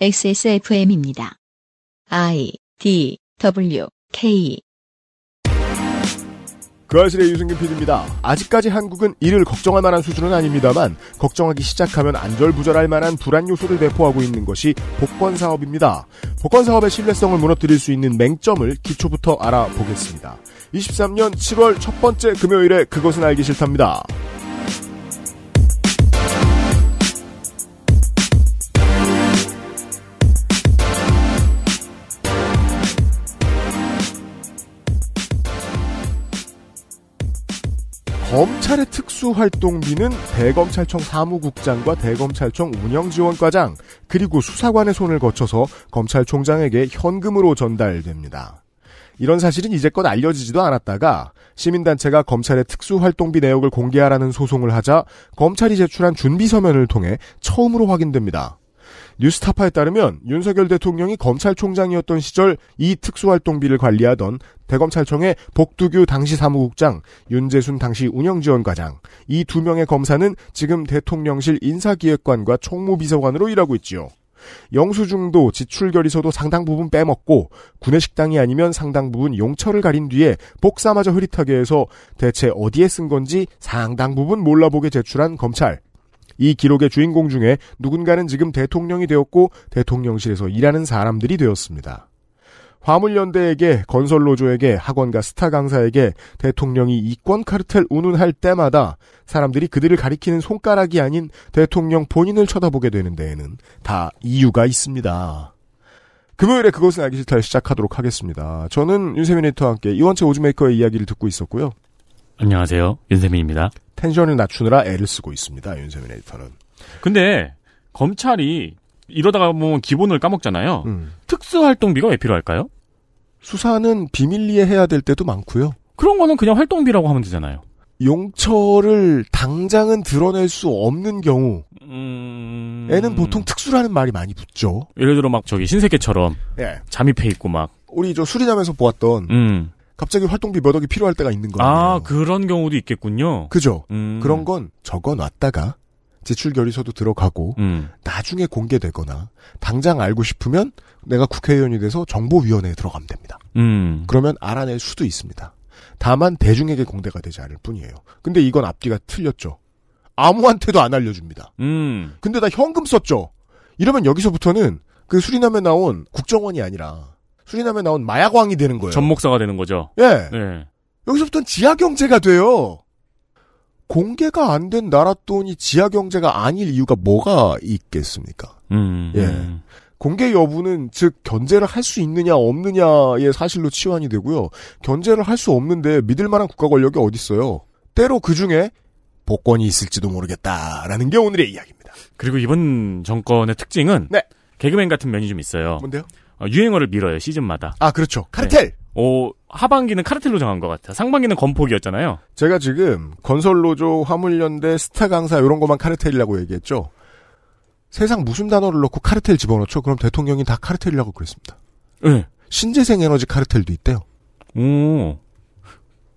XSFM입니다. I D W K 그 아실의 유승균 PD입니다. 아직까지 한국은 이를 걱정할 만한 수준은 아닙니다만 걱정하기 시작하면 안절부절할 만한 불안 요소를 내포하고 있는 것이 복권 사업입니다. 복권 사업의 신뢰성을 무너뜨릴 수 있는 맹점을 기초부터 알아보겠습니다. 23년 7월 첫 번째 금요일에 그것은 알기 싫답니다. 검찰의 특수활동비는 대검찰청 사무국장과 대검찰청 운영지원과장 그리고 수사관의 손을 거쳐서 검찰총장에게 현금으로 전달됩니다. 이런 사실은 이제껏 알려지지도 않았다가 시민단체가 검찰의 특수활동비 내역을 공개하라는 소송을 하자 검찰이 제출한 준비 서면을 통해 처음으로 확인됩니다. 뉴스타파에 따르면 윤석열 대통령이 검찰총장이었던 시절 이 특수활동비를 관리하던 대검찰청의 복두규 당시 사무국장, 윤재순 당시 운영지원과장, 이 두 명의 검사는 지금 대통령실 인사기획관과 총무비서관으로 일하고 있지요. 영수증도 지출 결의서도 상당 부분 빼먹고 구내식당이 아니면 상당 부분 용처를 가린 뒤에 복사마저 흐릿하게 해서 대체 어디에 쓴 건지 상당 부분 몰라보게 제출한 검찰. 이 기록의 주인공 중에 누군가는 지금 대통령이 되었고 대통령실에서 일하는 사람들이 되었습니다. 화물연대에게 건설노조에게 학원과 스타 강사에게 대통령이 이권 카르텔 운운할 때마다 사람들이 그들을 가리키는 손가락이 아닌 대통령 본인을 쳐다보게 되는 데에는 다 이유가 있습니다. 금요일에 그것은 알기 싫다를 시작하도록 하겠습니다. 저는 윤세민 에디터와 함께 이원채 오즈메이커의 이야기를 듣고 있었고요. 안녕하세요. 윤세민입니다. 텐션을 낮추느라 애를 쓰고 있습니다. 윤세민 에디터는. 근데 검찰이 이러다가 뭐 기본을 까먹잖아요. 음. 특수활동비가 왜 필요할까요? 수사는 비밀리에 해야 될 때도 많고요. 그런 거는 그냥 활동비라고 하면 되잖아요. 용처를 당장은 드러낼 수 없는 경우, 음. 애 에는 보통 특수라는 말이 많이 붙죠. 예를 들어 막 저기 신세계처럼 예. 잠입해 있고 막 우리 저 수리남에서 보았던 음. 갑자기 활동비 몇 억이 필요할 때가 있는 거예요. 아, 그런 경우도 있겠군요. 그죠. 음. 그런 건 적어 놨다가 제출 결의서도 들어가고 음. 나중에 공개되거나 당장 알고 싶으면 내가 국회의원이 돼서 정보위원회에 들어가면 됩니다. 음. 그러면 알아낼 수도 있습니다. 다만 대중에게 공대가 되지 않을 뿐이에요. 근데 이건 앞뒤가 틀렸죠. 아무한테도 안 알려줍니다. 음. 근데 나 현금 썼죠. 이러면 여기서부터는 그 수리남에 나온 국정원이 아니라 수리남에 나온 마약왕이 되는 거예요. 전목사가 되는 거죠. 예. 네. 여기서부터는 지하경제가 돼요. 공개가 안 된 나라 돈이 지하경제가 아닐 이유가 뭐가 있겠습니까? 음, 예. 음. 공개 여부는 즉 견제를 할 수 있느냐 없느냐의 사실로 치환이 되고요. 견제를 할 수 없는데 믿을 만한 국가 권력이 어디 있어요? 때로 그 중에 복권이 있을지도 모르겠다라는 게 오늘의 이야기입니다. 그리고 이번 정권의 특징은 네. 개그맨 같은 면이 좀 있어요. 뭔데요? 어, 유행어를 밀어요 시즌마다. 아 그렇죠. 네. 카르텔. 네. 오 하반기는 카르텔로 정한 것 같아. 요 상반기는 건폭이었잖아요. 제가 지금 건설노조, 화물연대, 스타 강사 이런 것만 카르텔이라고 얘기했죠. 세상 무슨 단어를 넣고 카르텔 집어넣죠? 그럼 대통령이 다 카르텔이라고 그랬습니다. 네. 신재생 에너지 카르텔도 있대요. 오,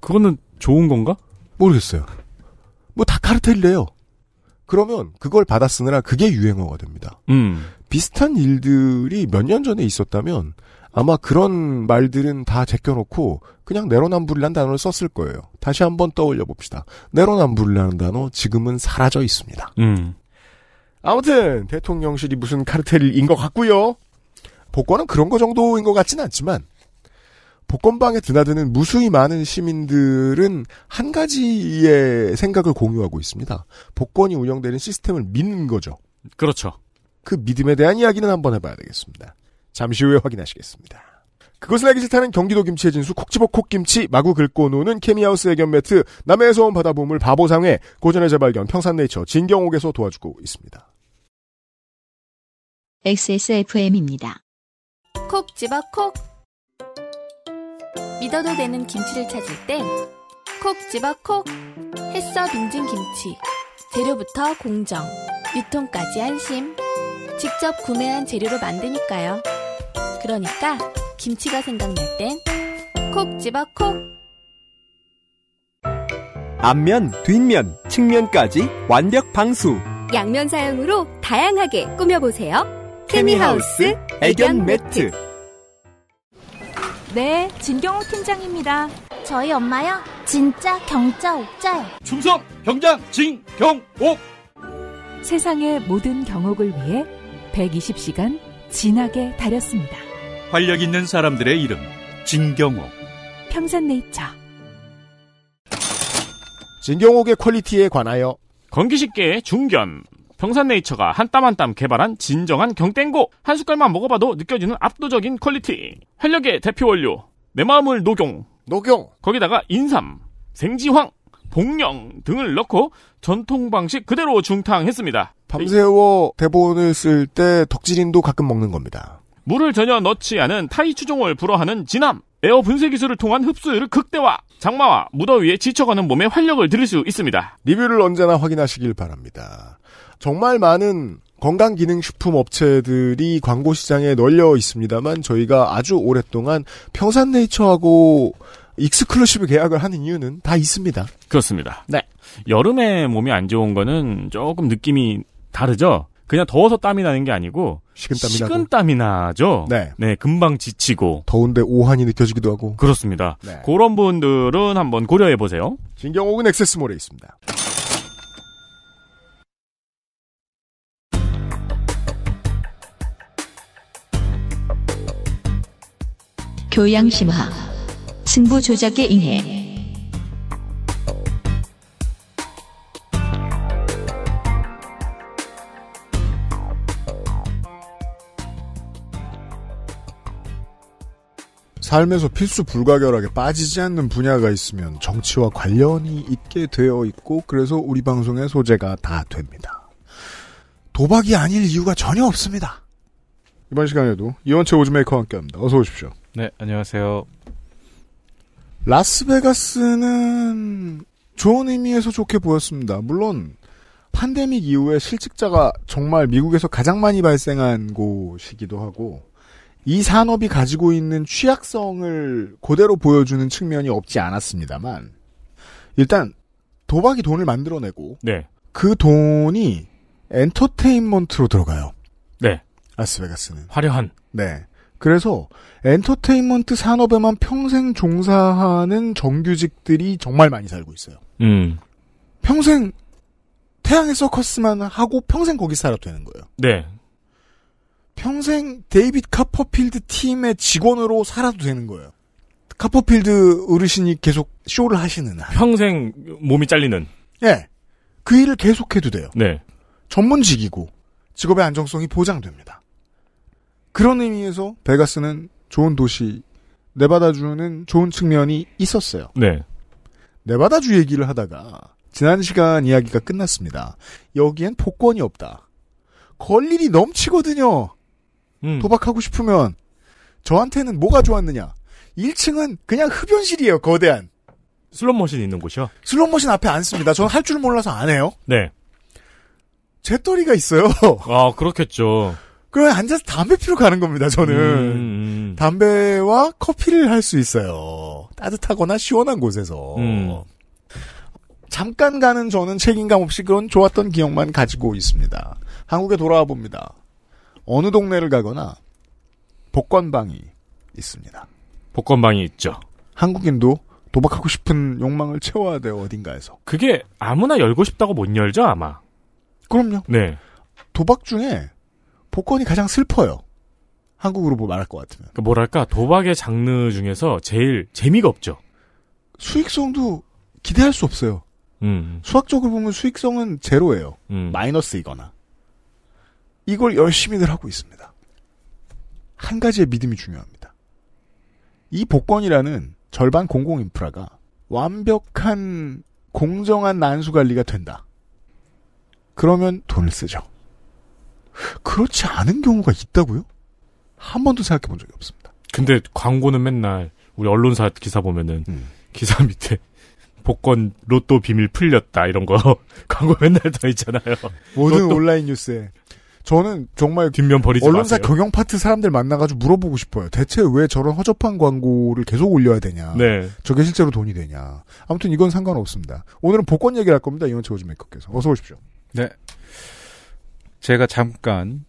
그거는 좋은 건가? 모르겠어요. 뭐 다 카르텔이래요. 그러면 그걸 받아쓰느라 그게 유행어가 됩니다. 음. 비슷한 일들이 몇 년 전에 있었다면 아마 그런 말들은 다 제껴놓고 그냥 내로남불이라는 단어를 썼을 거예요. 다시 한번 떠올려 봅시다. 내로남불이라는 단어 지금은 사라져 있습니다. 음. 아무튼 대통령실이 무슨 카르텔인 것 같고요. 복권은 그런 거 정도인 것 같진 않지만 복권방에 드나드는 무수히 많은 시민들은 한 가지의 생각을 공유하고 있습니다. 복권이 운영되는 시스템을 믿는 거죠. 그렇죠. 그 믿음에 대한 이야기는 한번 해봐야 되겠습니다. 잠시 후에 확인하시겠습니다. 그것을 알기 싫다는 경기도 김치의 진수 콕지버 콕김치 마구 긁고 노는 케미하우스 의견 매트 남해에서 온 바다보물 바보상회 고전의 재발견 평산네이처 진경옥에서 도와주고 있습니다. XSFM입니다. 콕 집어 콕 믿어도 되는 김치를 찾을 땐콕 집어 콕 햇서 빙진 김치 재료부터 공정 유통까지 안심 직접 구매한 재료로 만드니까요. 그러니까 김치가 생각날 땐 콕 집어 콕! 앞면, 뒷면, 측면까지 완벽 방수. 양면 사용으로 다양하게 꾸며보세요. 케미하우스 애견 매트. 네, 진경호 팀장입니다. 저희 엄마요? 진짜 경자 옥자요. 충성 경자 진경옥. 세상의 모든 경옥을 위해 120시간 진하게 다렸습니다. 활력 있는 사람들의 이름 진경옥 평산네이처 진경옥의 퀄리티에 관하여 건기식계의 중견 평산네이처가 한땀한땀 개발한 진정한 경땡고 한 숟갈만 먹어봐도 느껴지는 압도적인 퀄리티 활력의 대표 원료 내 마음을 녹용 녹용 거기다가 인삼 생지황 복령 등을 넣고 전통 방식 그대로 중탕했습니다. 밤새워 대본을 쓸 때 덕질인도 가끔 먹는 겁니다. 물을 전혀 넣지 않은 타이 추종을 불허하는 진함. 에어 분쇄 기술을 통한 흡수율을 극대화. 장마와 무더위에 지쳐가는 몸에 활력을 들일 수 있습니다. 리뷰를 언제나 확인하시길 바랍니다. 정말 많은 건강 기능 식품 업체들이 광고 시장에 널려 있습니다만 저희가 아주 오랫동안 평산네이처하고 익스클루시브 계약을 하는 이유는 다 있습니다. 그렇습니다. 네. 여름에 몸이 안 좋은 거는 조금 느낌이 다르죠. 그냥 더워서 땀이 나는 게 아니고 식은땀이, 식은땀이 나죠. 네. 네, 금방 지치고 더운데 오한이 느껴지기도 하고 그렇습니다. 네. 그런 분들은 한번 고려해 보세요. 진경옥은 액세스몰에 있습니다. 교양심화 승부 조작에 의해 삶에서 필수 불가결하게 빠지지 않는 분야가 있으면 정치와 관련이 있게 되어 있고 그래서 우리 방송의 소재가 다 됩니다. 도박이 아닐 이유가 전혀 없습니다. 이번 시간에도 이원채 오즈메이커와 함께합니다. 어서 오십시오. 네, 안녕하세요. 라스베가스는 좋은 의미에서 좋게 보였습니다. 물론 판데믹 이후에 실직자가 정말 미국에서 가장 많이 발생한 곳이기도 하고 이 산업이 가지고 있는 취약성을 그대로 보여주는 측면이 없지 않았습니다만 일단 도박이 돈을 만들어내고 네. 그 돈이 엔터테인먼트로 들어가요. 네. 라스베가스는 화려한. 네. 그래서 엔터테인먼트 산업에만 평생 종사하는 정규직들이 정말 많이 살고 있어요. 음. 평생 태양의 서커스만 하고 평생 거기 살아도 되는 거예요. 네. 평생 데이빗 카퍼필드 팀의 직원으로 살아도 되는 거예요. 카퍼필드 어르신이 계속 쇼를 하시는 한. 평생 몸이 잘리는. 예. 그 일을 계속해도 돼요. 네. 전문직이고 직업의 안정성이 보장됩니다. 그런 의미에서 베가스는 좋은 도시, 네바다주는 좋은 측면이 있었어요. 네. 네바다주 얘기를 하다가 지난 시간 이야기가 끝났습니다. 여기엔 복권이 없다. 걸리이 넘치거든요. 음. 도박하고 싶으면 저한테는 뭐가 좋았느냐? 1층은 그냥 흡연실이에요. 거대한. 슬롯머신 있는 곳이요? 슬롯머신 앞에 앉습니다. 저는 할 줄 몰라서 안 해요. 네. 재떨이가 있어요. 아, 그렇겠죠. 그러면 앉아서 담배 피러 가는 겁니다, 저는. 음. 음. 담배와 커피를 할 수 있어요. 따뜻하거나 시원한 곳에서. 음. 잠깐 가는 저는 책임감 없이 그런 좋았던 기억만 가지고 있습니다. 한국에 돌아와 봅니다. 어느 동네를 가거나 복권방이 있습니다. 복권방이 있죠. 한국인도 도박하고 싶은 욕망을 채워야 돼요, 어딘가에서. 그게 아무나 열고 싶다고 못 열죠, 아마. 그럼요. 네. 도박 중에 복권이 가장 슬퍼요. 한국으로 뭐 말할 것 같으면. 그 뭐랄까 도박의 장르 중에서 제일 재미가 없죠. 수익성도 기대할 수 없어요. 음. 수학적으로 보면 수익성은 제로예요. 음. 마이너스이거나. 이걸 열심히들 하고 있습니다. 한 가지의 믿음이 중요합니다. 이 복권이라는 절반 공공 인프라가 완벽한 공정한 난수 관리가 된다. 그러면 돈을 쓰죠. 그렇지 않은 경우가 있다고요? 한 번도 생각해 본 적이 없습니다. 근데 광고는 맨날 우리 언론사 기사 보면은 음. 기사 밑에 복권 로또 비밀 풀렸다 이런 거 광고 맨날 다 있잖아요. 모든 로또. 온라인 뉴스에 저는 정말 뒷면 버리지 언론사 마세요. 경영 파트 사람들 만나가지고 물어보고 싶어요. 대체 왜 저런 허접한 광고를 계속 올려야 되냐? 네. 저게 실제로 돈이 되냐? 아무튼 이건 상관없습니다. 오늘은 복권 얘기를 할 겁니다. 이원채 오즈메이커께서 어서 오십시오. 네. 제가 잠깐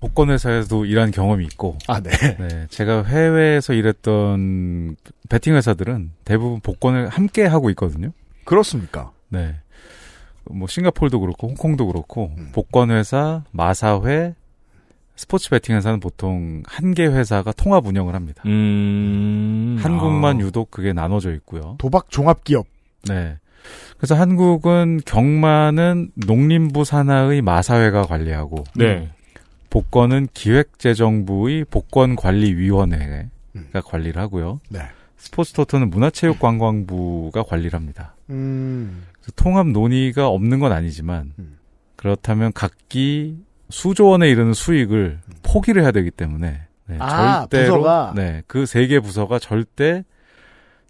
복권회사에서도 일한 경험이 있고. 아, 네. 네. 제가 해외에서 일했던 베팅회사들은 대부분 복권을 함께 하고 있거든요. 그렇습니까? 네. 뭐, 싱가폴도 그렇고, 홍콩도 그렇고, 음. 복권회사, 마사회, 스포츠 베팅회사는 보통 한 개 회사가 통합 운영을 합니다. 음... 한국만 아... 유독 그게 나눠져 있고요. 도박 종합기업. 네. 그래서 한국은 경마는 농림부 산하의 마사회가 관리하고 네. 복권은 기획재정부의 복권관리위원회가 음. 관리를 하고요. 네. 스포츠 토토는 문화체육관광부가 관리를 합니다. 음. 통합 논의가 없는 건 아니지만 음. 그렇다면 각기 수조원에 이르는 수익을 음. 포기를 해야 되기 때문에 네, 아, 절대로 네, 그 세 개 부서가 절대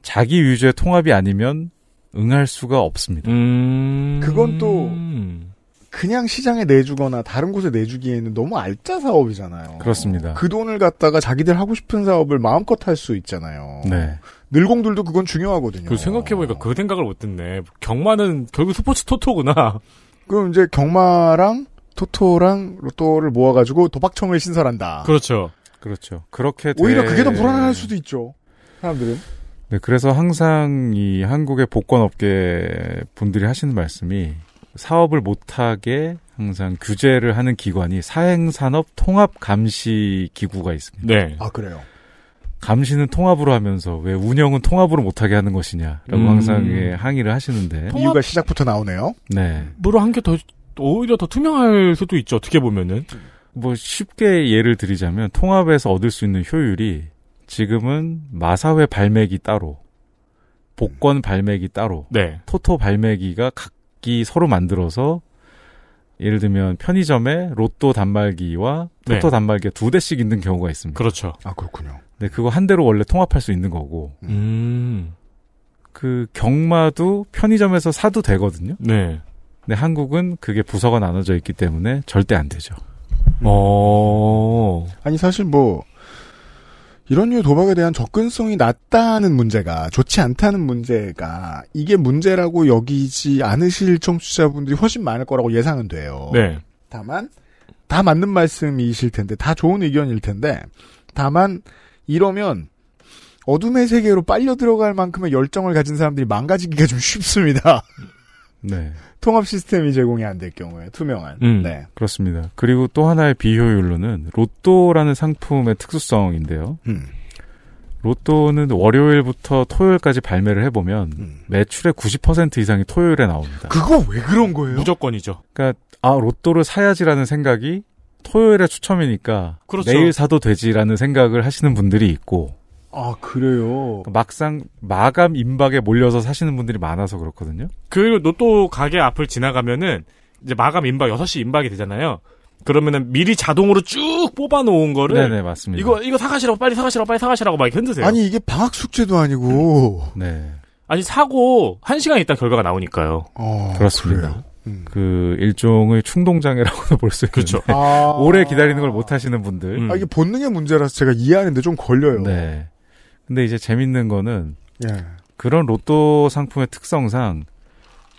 자기 위주의 통합이 아니면 응할 수가 없습니다. 음... 그건 또 그냥 시장에 내주거나 다른 곳에 내주기에는 너무 알짜 사업이잖아요. 그렇습니다. 그 돈을 갖다가 자기들 하고 싶은 사업을 마음껏 할 수 있잖아요. 네. 늘공들도 그건 중요하거든요. 그 생각해보니까 그 생각을 못 듣네. 경마는 결국 스포츠 토토구나. 그럼 이제 경마랑 토토랑 로또를 모아가지고 도박청을 신설한다. 그렇죠. 그렇죠. 그렇게 오히려 돼... 그게 더 불안할 수도 있죠. 사람들은. 네, 그래서 항상 이 한국의 복권 업계 분들이 하시는 말씀이 사업을 못하게 항상 규제를 하는 기관이 사행산업 통합 감시 기구가 있습니다. 네. 아 그래요. 감시는 통합으로 하면서 왜 운영은 통합으로 못하게 하는 것이냐라고 음. 항상 예, 항의를 하시는데 통합... 그 이유가 시작부터 나오네요. 네. 물어 한개더 오히려 더 투명할 수도 있죠. 어떻게 보면은 뭐 쉽게 예를 들이자면 통합에서 얻을 수 있는 효율이 지금은 마사회 발매기 따로, 복권 발매기 따로, 네. 토토 발매기가 각기 서로 만들어서 예를 들면 편의점에 로또 단말기와 네. 토토 네. 단말기 두 대씩 있는 경우가 있습니다. 그렇죠. 아 그렇군요. 네, 그거 한 대로 원래 통합할 수 있는 거고. 음. 음. 그 경마도 편의점에서 사도 되거든요. 네. 근데 한국은 그게 부서가 나눠져 있기 때문에 절대 안 되죠. 어. 아니 사실 뭐 이런 류의 도박에 대한 접근성이 낮다는 문제가 좋지 않다는 문제가 이게 문제라고 여기지 않으실 청취자분들이 훨씬 많을 거라고 예상은 돼요. 네. 다만 다 맞는 말씀이실 텐데 다 좋은 의견일 텐데 다만 이러면 어둠의 세계로 빨려 들어갈 만큼의 열정을 가진 사람들이 망가지기가 좀 쉽습니다. 네. 통합 시스템이 제공이 안 될 경우에 투명한. 음, 네. 그렇습니다. 그리고 또 하나의 비효율로는 로또라는 상품의 특수성인데요. 음. 로또는 월요일부터 토요일까지 발매를 해보면 음. 매출의 90% 이상이 토요일에 나옵니다. 그거 왜 그런 거예요? 무조건이죠. 그러니까 아 로또를 사야지라는 생각이 토요일에 추첨이니까 그렇죠. 내일 사도 되지라는 생각을 하시는 분들이 있고 아, 그래요? 막상 마감 임박에 몰려서 사시는 분들이 많아서 그렇거든요. 그리고 로또 가게 앞을 지나가면은 이제 마감 임박 6시 임박이 되잖아요. 그러면은 미리 자동으로 쭉 뽑아 놓은 거를 네네 네, 맞습니다. 이거 이거 사가시라고 빨리 사가시라고 빨리 사가시라고 막 흔드세요. 아니 이게 방학 숙제도 아니고. 네. 아니 사고 1 시간 있다 결과가 나오니까요. 어, 그렇습니다. 음. 그 일종의 충동장애라고도 볼 수 있는 그렇죠. 아... 오래 기다리는 걸 못 하시는 분들. 아, 이게 본능의 문제라서 제가 이해하는데 좀 걸려요. 네. 근데 이제 재밌는 거는 예. 그런 로또 상품의 특성상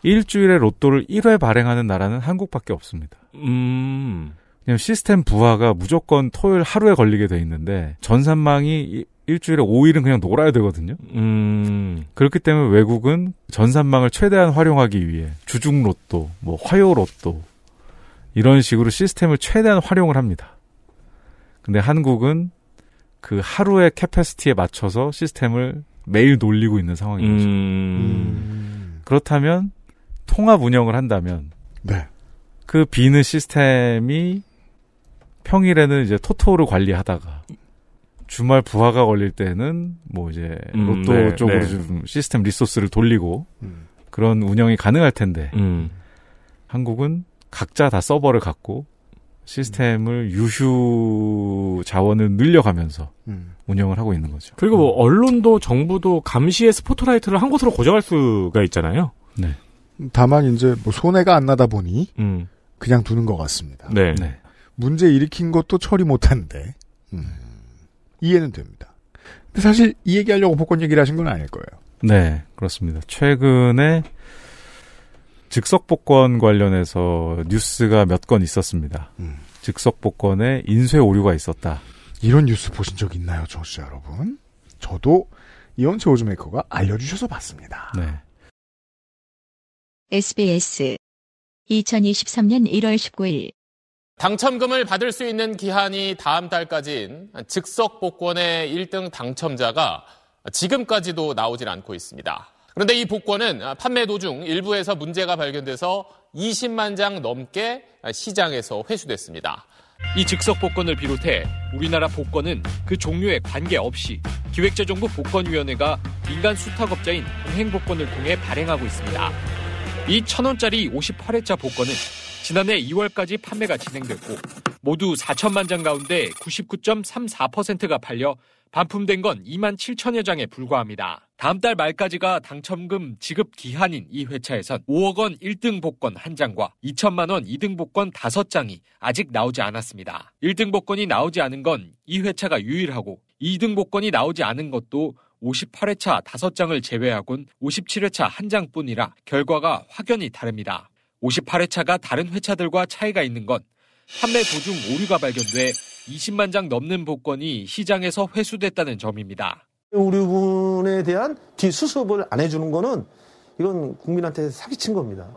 일주일에 로또를 1회 발행하는 나라는 한국밖에 없습니다. 음. 그냥 시스템 부하가 무조건 토요일 하루에 걸리게 돼 있는데 전산망이 일주일에 5일은 그냥 놀아야 되거든요. 음. 그렇기 때문에 외국은 전산망을 최대한 활용하기 위해 주중 로또, 뭐 화요 로또 이런 식으로 시스템을 최대한 활용을 합니다. 근데 한국은 그 하루의 캐패시티에 맞춰서 시스템을 매일 놀리고 있는 상황인 거죠. 음... 그렇다면 통합 운영을 한다면 네. 그 비는 시스템이 평일에는 이제 토토를 관리하다가 주말 부하가 걸릴 때는 뭐 이제 음, 로또 네, 쪽으로 네. 좀 시스템 리소스를 돌리고 음. 그런 운영이 가능할 텐데 음. 한국은 각자 다 서버를 갖고 시스템을 유휴 자원을 늘려가면서 음. 운영을 하고 있는 거죠. 그리고 뭐 언론도 정부도 감시의 스포트라이트를 한 곳으로 고정할 수가 있잖아요. 네. 다만 이제 뭐 손해가 안 나다 보니 음. 그냥 두는 것 같습니다. 네. 네. 문제 일으킨 것도 처리 못하는데 음. 이해는 됩니다. 근데 사실 이 얘기하려고 복권 얘기를 하신 건 아닐 거예요. 네, 그렇습니다. 최근에 즉석 복권 관련해서 뉴스가 몇 건 있었습니다. 음. 즉석 복권에 인쇄 오류가 있었다. 이런 뉴스 보신 적 있나요, 정취자 여러분? 저도 이현채 오즈메이커가 알려주셔서 봤습니다. 네. SBS 2023년 1월 19일 당첨금을 받을 수 있는 기한이 다음 달까지인 즉석 복권의 1등 당첨자가 지금까지도 나오질 않고 있습니다. 그런데 이 복권은 아, 판매 도중 일부에서 문제가 발견돼서 20만 장 넘게 시장에서 회수됐습니다. 이 즉석 복권을 비롯해 우리나라 복권은 그 종류에 관계없이 기획재정부 복권위원회가 민간 수탁업자인 동행복권을 통해 발행하고 있습니다. 이 천원짜리 58회차 복권은 지난해 2월까지 판매가 진행됐고 모두 4천만 장 가운데 99.34%가 팔려 반품된 건 2만 7천여 장에 불과합니다. 다음 달 말까지가 당첨금 지급 기한인 이 회차에선 5억 원 1등 복권 한장과 2천만 원 2등 복권 5장이 아직 나오지 않았습니다. 1등 복권이 나오지 않은 건 이 회차가 유일하고 2등 복권이 나오지 않은 것도 58회차 5장을 제외하곤 57회차 한장뿐이라 결과가 확연히 다릅니다. 58회차가 다른 회차들과 차이가 있는 건 판매 도중 오류가 발견돼 20만 장 넘는 복권이 시장에서 회수됐다는 점입니다. 오류분에 대한 뒤수습을 안 해주는 거는 이건 국민한테 사기친 겁니다.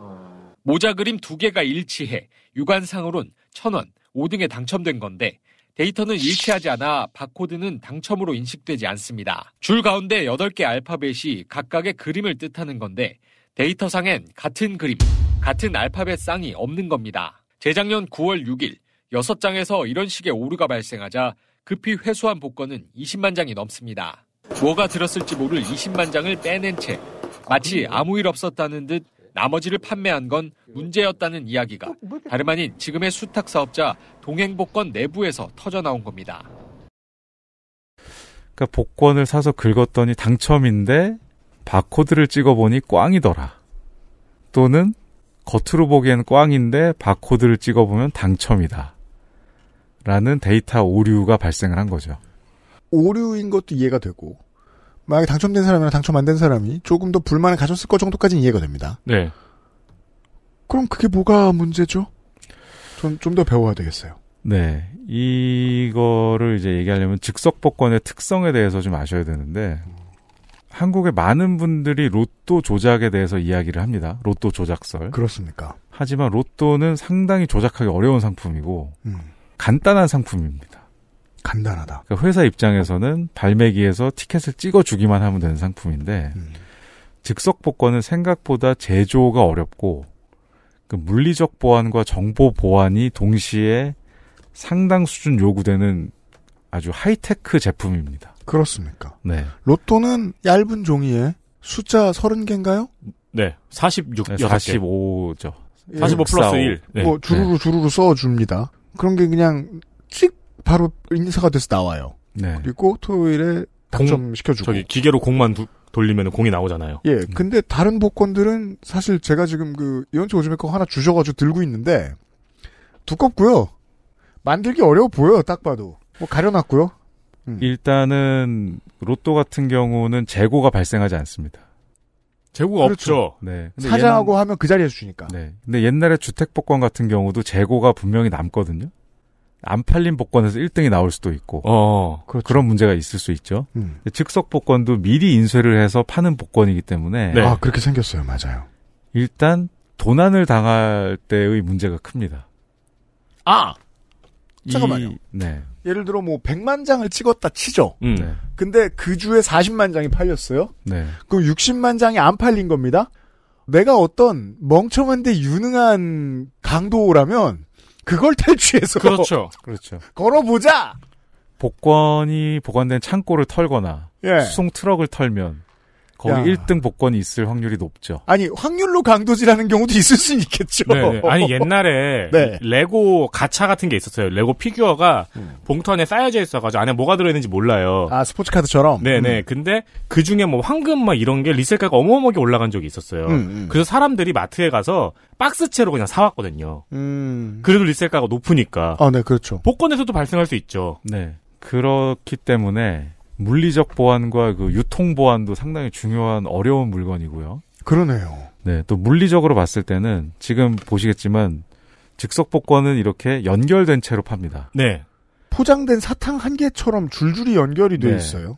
모자 그림 두 개가 일치해 유관상으론 천원 5등에 당첨된 건데 데이터는 일치하지 않아 바코드는 당첨으로 인식되지 않습니다. 줄 가운데 8개 알파벳이 각각의 그림을 뜻하는 건데 데이터상엔 같은 그림, 같은 알파벳 쌍이 없는 겁니다. 재작년 9월 6일 6장에서 이런 식의 오류가 발생하자 급히 회수한 복권은 20만 장이 넘습니다. 뭐가 들었을지 모를 20만 장을 빼낸 채 마치 아무 일 없었다는 듯 나머지를 판매한 건 문제였다는 이야기가 다름 아닌 지금의 수탁 사업자 동행복권 내부에서 터져 나온 겁니다. 그러니까 복권을 사서 긁었더니 당첨인데 바코드를 찍어보니 꽝이더라. 또는 겉으로 보기엔 꽝인데 바코드를 찍어보면 당첨이다. 라는 데이터 오류가 발생을 한 거죠. 오류인 것도 이해가 되고, 만약에 당첨된 사람이나 당첨 안 된 사람이 조금 더 불만을 가졌을 것 정도까지는 이해가 됩니다. 네. 그럼 그게 뭐가 문제죠? 좀, 좀더 배워야 되겠어요. 네. 이거를 이제 얘기하려면 즉석복권의 특성에 대해서 좀 아셔야 되는데, 음. 한국의 많은 분들이 로또 조작에 대해서 이야기를 합니다. 로또 조작설. 그렇습니까? 하지만 로또는 상당히 조작하기 어려운 상품이고 음. 간단한 상품입니다. 간단하다. 그러니까 회사 입장에서는 발매기에서 티켓을 찍어 주기만 하면 되는 상품인데 음. 즉석 복권은 생각보다 제조가 어렵고 그 물리적 보안과 정보 보안이 동시에 상당 수준 요구되는 아주 하이테크 제품입니다. 그렇습니까? 네. 로또는 얇은 종이에 숫자 30개인가요? 네. 46, 네, 45죠. 45 예, 플러스 1. 뭐 네. 뭐주르르주르르 네. 써줍니다. 그런 게 그냥 찍 바로 인사가 돼서 나와요. 네. 그리고 토요일에 당첨시켜주고. 저기 기계로 공만 두, 돌리면 공이 나오잖아요. 예. 근데 다른 복권들은 사실 제가 지금 그 이현철 오즈메 거 하나 주셔가지고 들고 있는데 두껍고요. 만들기 어려워 보여요. 딱 봐도. 뭐 가려놨고요. 음. 일단은 로또 같은 경우는 재고가 발생하지 않습니다. 재고가 그렇죠. 없죠. 네. 사장하고 하면 그 자리에서 주니까. 네. 근데 옛날에 주택 복권 같은 경우도 재고가 분명히 남거든요. 안 팔린 복권에서 1등이 나올 수도 있고. 어, 그렇죠. 그런 문제가 있을 수 있죠. 음. 즉석 복권도 미리 인쇄를 해서 파는 복권이기 때문에. 네. 아, 그렇게 생겼어요. 맞아요. 일단 도난을 당할 때의 문제가 큽니다. 아! 잠깐만요. 네. 예를 들어 뭐 100만 장을 찍었다 치죠. 음. 네. 근데 그 주에 40만 장이 팔렸어요. 네. 그럼 60만 장이 안 팔린 겁니다. 내가 어떤 멍청한데 유능한 강도라면 그걸 탈취해서 그렇죠. 그렇죠. 걸어보자. 복권이 보관된 창고를 털거나 예. 수송 트럭을 털면 거기 야. 1등 복권이 있을 확률이 높죠. 아니 확률로 강도질하는 경우도 있을 수 있겠죠. 네, 네, 아니 옛날에 네. 레고 가차 같은 게 있었어요. 레고 피규어가 음. 봉투 안에 쌓여져 있어가지고 안에 뭐가 들어있는지 몰라요. 아 스포츠 카드처럼. 네네. 음. 근데 그 중에 뭐 황금 막 이런 게 리셀가가 어마어마하게 올라간 적이 있었어요. 음, 음. 그래서 사람들이 마트에 가서 박스채로 그냥 사왔거든요. 음. 그래도 리셀가가 높으니까. 아네 그렇죠. 복권에서도 발생할 수 있죠. 네. 그렇기 때문에 물리적 보안과 그 유통 보안도 상당히 중요한 어려운 물건이고요. 그러네요. 네, 또 물리적으로 봤을 때는 지금 보시겠지만 즉석 복권은 이렇게 연결된 채로 팝니다. 네. 포장된 사탕 한 개처럼 줄줄이 연결이 네. 돼 있어요.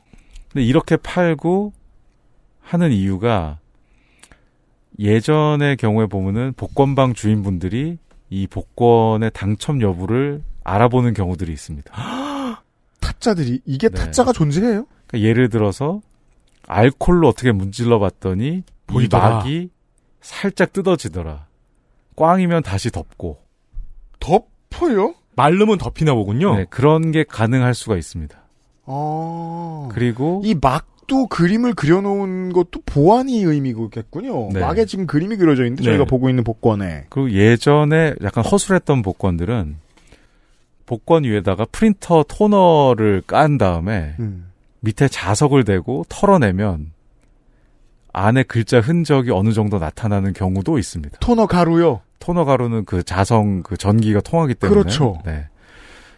근데 이렇게 팔고 하는 이유가 예전의 경우에 보면은 복권방 주인분들이 이 복권의 당첨 여부를 알아보는 경우들이 있습니다. 타짜들이 이게 네. 타짜가 존재해요? 그러니까 예를 들어서 알콜로 어떻게 문질러 봤더니 이 막이 살짝 뜯어지더라. 꽝이면 다시 덮고. 덮어요? 말르면 덮이나 보군요. 네, 그런 게 가능할 수가 있습니다. 아. 그리고 이 막도 그림을 그려놓은 것도 보안이 의미겠군요. 네. 막에 지금 그림이 그려져 있는데 네. 저희가 보고 있는 복권에. 그리고 예전에 약간 허술했던 복권들은 복권 위에다가 프린터 토너를 깐 다음에 음. 밑에 자석을 대고 털어내면 안에 글자 흔적이 어느 정도 나타나는 경우도 있습니다. 토너 가루요? 토너 가루는 그 자성 그 전기가 통하기 때문에 그렇죠. 네.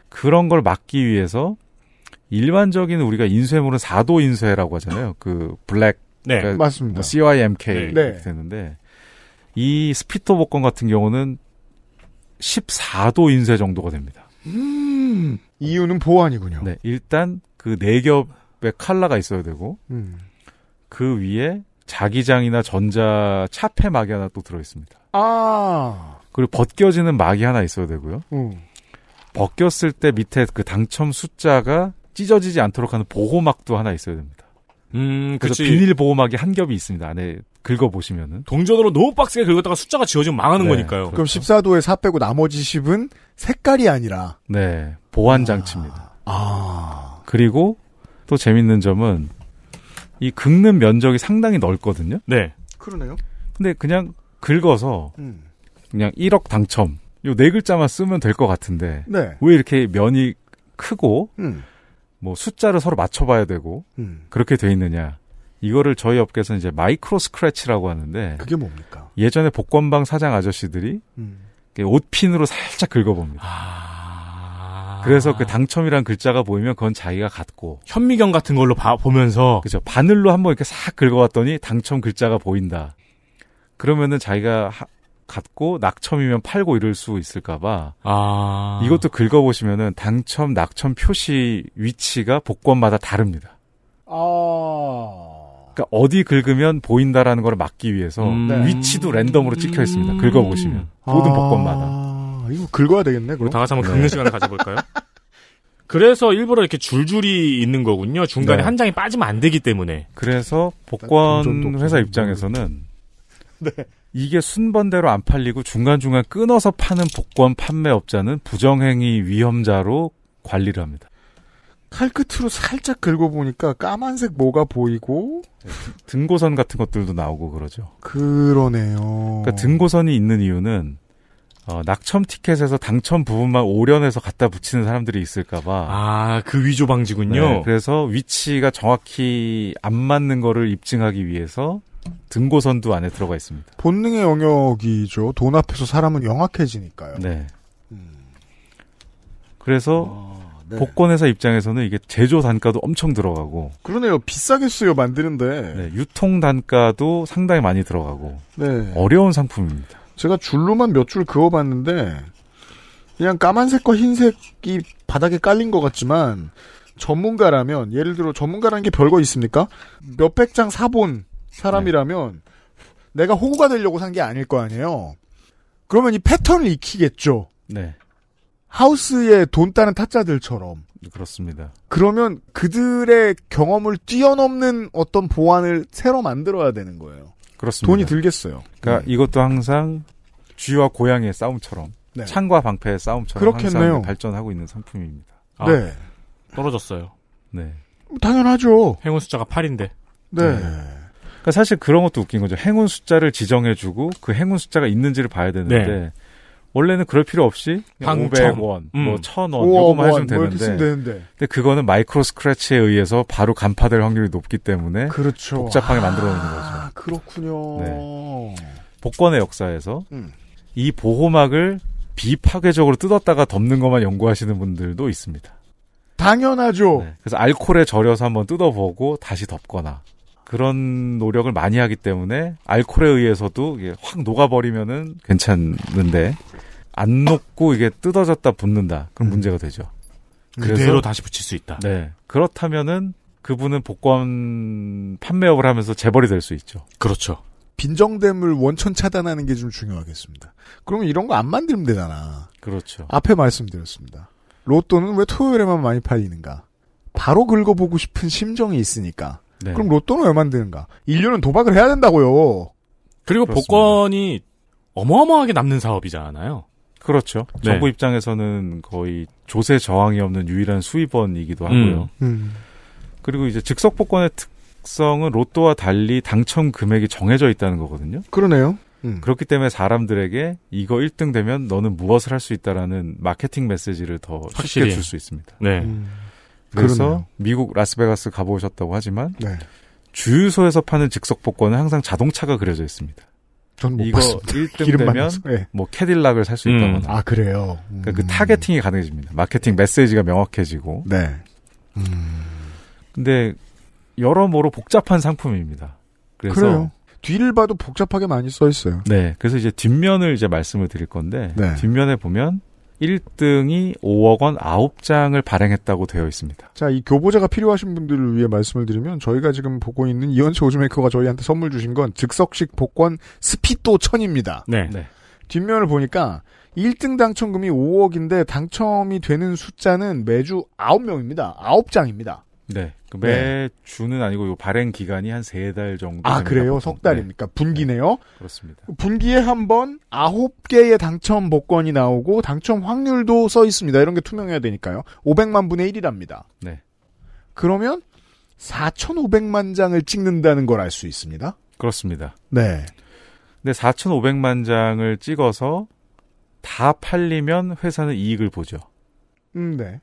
그런 걸 막기 위해서 일반적인 우리가 인쇄물은 4도 인쇄라고 하잖아요. 그 블랙 네, 그러니까 맞습니다. 뭐 CYMK 네. 네. 되는데 이 스피토 복권 같은 경우는 14도 인쇄 정도가 됩니다. 음, 이유는 보안이군요. 네, 일단 그 네 겹의 칼라가 있어야 되고 음. 그 위에 자기장이나 전자 차폐 막이 하나 또 들어 있습니다. 아 그리고 벗겨지는 막이 하나 있어야 되고요. 음. 벗겼을 때 밑에 그 당첨 숫자가 찢어지지 않도록 하는 보호막도 하나 있어야 됩니다. 음, 그래서 그치. 비닐 보호막이 한 겹이 있습니다. 안에 긁어보시면은. 동전으로 너무 빡세게 긁었다가 숫자가 지워지면 망하는 네, 거니까요. 그렇죠. 그럼 그렇죠. 14도에 4 빼고 나머지 10은 색깔이 아니라. 네. 보완장치입니다. 아. 아. 그리고 또 재밌는 점은 이 긁는 면적이 상당히 넓거든요. 네. 그러네요. 근데 그냥 긁어서 음. 그냥 1억 당첨. 요네 글자만 쓰면 될 것 같은데. 네. 왜 이렇게 면이 크고 음. 뭐 숫자를 서로 맞춰봐야 되고 음. 그렇게 돼 있느냐. 이거를 저희 업계에서 이제 마이크로 스크래치라고 하는데 그게 뭡니까? 예전에 복권방 사장 아저씨들이 음. 옷핀으로 살짝 긁어봅니다. 아... 그래서 그 당첨이란 글자가 보이면 그건 자기가 갖고 현미경 같은 걸로 봐, 보면서 그죠 바늘로 한번 이렇게 싹 긁어봤더니 당첨 글자가 보인다. 그러면은 자기가 하, 갖고 낙첨이면 팔고 이럴 수 있을까봐 아... 이것도 긁어보시면은 당첨 낙첨 표시 위치가 복권마다 다릅니다. 아... 그러니까 어디 긁으면 보인다라는 걸 막기 위해서 음. 네. 위치도 랜덤으로 찍혀 있습니다. 긁어보시면 음. 모든 아... 복권마다. 이거 긁어야 되겠네. 그럼 다 같이 한번 네. 긁는 시간을 가져볼까요? 그래서 일부러 이렇게 줄줄이 있는 거군요. 중간에 네. 한 장이 빠지면 안 되기 때문에. 그래서 음, 복권 회사 입장에서는 네. 이게 순번대로 안 팔리고 중간중간 끊어서 파는 복권 판매업자는 부정행위 위험자로 관리를 합니다. 칼끝으로 살짝 긁어보니까 까만색 뭐가 보이고 네, 등고선 같은 것들도 나오고 그러죠. 그러네요. 그러니까 등고선이 있는 이유는 어, 낙첨 티켓에서 당첨 부분만 오련해서 갖다 붙이는 사람들이 있을까봐. 아, 그 위조 방지군요. 네, 그래서 위치가 정확히 안 맞는 거를 입증하기 위해서 등고선도 안에 들어가 있습니다. 본능의 영역이죠. 돈 앞에서 사람은 영악해지니까요. 네. 음. 그래서 아. 네. 복권회사 입장에서는 이게 제조 단가도 엄청 들어가고. 그러네요. 비싸겠어요, 만드는데. 네, 유통 단가도 상당히 많이 들어가고. 네. 어려운 상품입니다. 제가 줄로만 몇 줄 그어봤는데, 그냥 까만색과 흰색이 바닥에 깔린 것 같지만, 전문가라면, 예를 들어 전문가라는 게 별거 있습니까? 몇 백 장 사본 사람이라면, 네. 내가 호구가 되려고 산 게 아닐 거 아니에요? 그러면 이 패턴을 익히겠죠. 네. 하우스의돈 따는 타짜들처럼. 그렇습니다. 그러면 그들의 경험을 뛰어넘는 어떤 보안을 새로 만들어야 되는 거예요. 그렇습니다. 돈이 들겠어요. 그러니까 네. 이것도 항상 쥐와 고양이의 싸움처럼 네. 창과 방패의 싸움처럼 그렇겠네요. 항상 발전하고 있는 상품입니다. 아, 네. 떨어졌어요. 네. 당연하죠. 행운 숫자가 8인데. 네. 네. 그러니까 사실 그런 것도 웃긴 거죠. 행운 숫자를 지정해주고 그 행운 숫자가 있는지를 봐야 되는데 네. 원래는 그럴 필요 없이 500 원, 뭐 음. 뭐 천원 요거만 해주면 되는데, 되는데, 근데 그거는 마이크로 스크래치에 의해서 바로 간파될 확률이 높기 때문에 그렇죠. 복잡하게 아, 만들어 놓는 거죠. 그렇군요. 네. 복권의 역사에서 음. 이 보호막을 비파괴적으로 뜯었다가 덮는 것만 연구하시는 분들도 있습니다. 당연하죠. 네. 그래서 알코올에 절여서 한번 뜯어보고 다시 덮거나 그런 노력을 많이 하기 때문에 알코올에 의해서도 확 녹아버리면은 괜찮은데안 녹고 이게 뜯어졌다 붙는다 그럼 음. 문제가 되죠. 그대로 다시 붙일 수 있다. 네. 그렇다면은 그분은 복권 판매업을 하면서 재벌이 될 수 있죠. 그렇죠. 빈정됨을 원천 차단하는 게 좀 중요하겠습니다. 그러면 이런 거 안 만들면 되잖아. 그렇죠. 앞에 말씀드렸습니다. 로또는 왜 토요일에만 많이 팔리는가? 바로 긁어보고 싶은 심정이 있으니까. 네. 그럼 로또는 왜 만드는가? 인류는 도박을 해야 된다고요. 그리고 그렇습니다. 복권이 어마어마하게 남는 사업이잖아요. 그렇죠. 네. 정부 입장에서는 거의 조세 저항이 없는 유일한 수입원이기도 하고요. 음. 음. 그리고 이제 즉석 복권의 특성은 로또와 달리 당첨 금액이 정해져 있다는 거거든요. 그러네요. 음. 그렇기 때문에 사람들에게 이거 1등 되면 너는 무엇을 할 수 있다라는 마케팅 메시지를 더 확실히. 쉽게 줄 수 있습니다. 네. 음. 그래서 그러네요. 미국 라스베가스 가보셨다고 하지만 네. 주유소에서 파는 즉석 복권은 항상 자동차가 그려져 있습니다. 전못 이거 1등 되면 네. 뭐 캐딜락을 살수 음. 있다거나. 아 그래요. 음. 그러니까 그 음. 타겟팅이 가능해집니다. 마케팅 메시지가 명확해지고. 네. 음. 근데 여러모로 복잡한 상품입니다. 그래서 그래요. 뒤를 봐도 복잡하게 많이 써 있어요. 네. 그래서 이제 뒷면을 이제 말씀을 드릴 건데 네. 뒷면에 보면 1등이 5억 원 9장을 발행했다고 되어 있습니다. 자, 이교보자가 필요하신 분들을 위해 말씀을 드리면 저희가 지금 보고 있는 이현철 오즈메이커가 저희한테 선물 주신 건 즉석식 복권 스피또 천입니다. 네. 네. 뒷면을 보니까 1등 당첨금이 5억인데 당첨이 되는 숫자는 매주 9명입니다. 9장입니다. 네. 그 네. 매주는 네. 아니고 요 발행 기간이 한 세 달 정도. 아, 그래요? 석 달입니까? 네. 네. 분기네요? 네. 그렇습니다. 분기에 한 번 아홉 개의 당첨 복권이 나오고 당첨 확률도 써 있습니다. 이런 게 투명해야 되니까요. 500만 분의 1이랍니다. 네. 그러면 4,500만 장을 찍는다는 걸 알 수 있습니다. 그렇습니다. 네. 근데 4,500만 장을 찍어서 다 팔리면 회사는 이익을 보죠. 음, 네.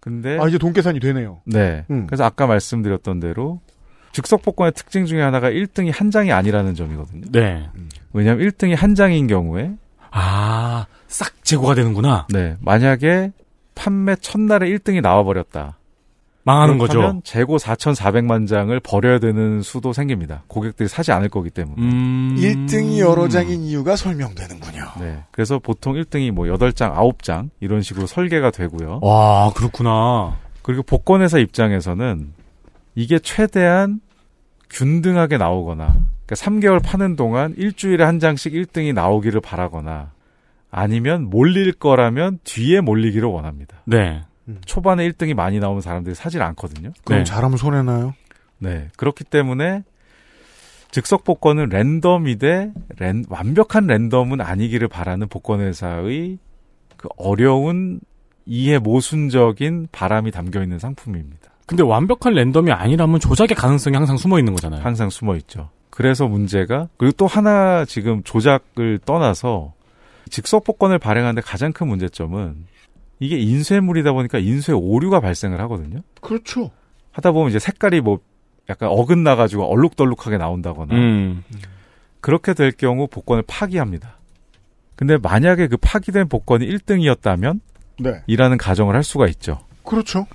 근데 아 이제 돈 계산이 되네요. 네. 음. 그래서 아까 말씀드렸던 대로 즉석 복권의 특징 중에 하나가 1등이 한 장이 아니라는 점이거든요. 네. 음. 왜냐하면 1등이 한 장인 경우에 아싹 재고가 되는구나. 네. 만약에 판매 첫날에 1등이 나와버렸다. 망하는 거죠. 재고 4,400만 장을 버려야 되는 수도 생깁니다. 고객들이 사지 않을 거기 때문에. 음... 1등이 여러 장인 이유가 설명되는군요. 네. 그래서 보통 1등이 뭐 8장, 9장 이런 식으로 설계가 되고요. 와, 그렇구나. 그리고 복권회사 입장에서는 이게 최대한 균등하게 나오거나 그러니까 3개월 파는 동안 일주일에 한 장씩 1등이 나오기를 바라거나 아니면 몰릴 거라면 뒤에 몰리기를 원합니다. 네. 음. 초반에 1등이 많이 나오는 사람들이 사질 않거든요. 그럼 네. 잘하면 손해나요? 네. 그렇기 때문에 즉석 복권은 랜덤이되 랜, 완벽한 랜덤은 아니기를 바라는 복권 회사의 그 어려운 이해 모순적인 바람이 담겨 있는 상품입니다. 근데 완벽한 랜덤이 아니라면 조작의 가능성이 항상 숨어 있는 거잖아요. 항상 숨어 있죠. 그래서 문제가 그리고 또 하나 지금 조작을 떠나서 즉석 복권을 발행하는데 가장 큰 문제점은 이게 인쇄물이다 보니까 인쇄 오류가 발생을 하거든요. 그렇죠. 하다 보면 이제 색깔이 뭐 약간 어긋나 가지고 얼룩덜룩하게 나온다거나 음. 그렇게 될 경우 복권을 파기합니다. 근데 만약에 그 파기된 복권이 1등이었다면 네. 이라는 가정을 할 수가 있죠. 그렇죠.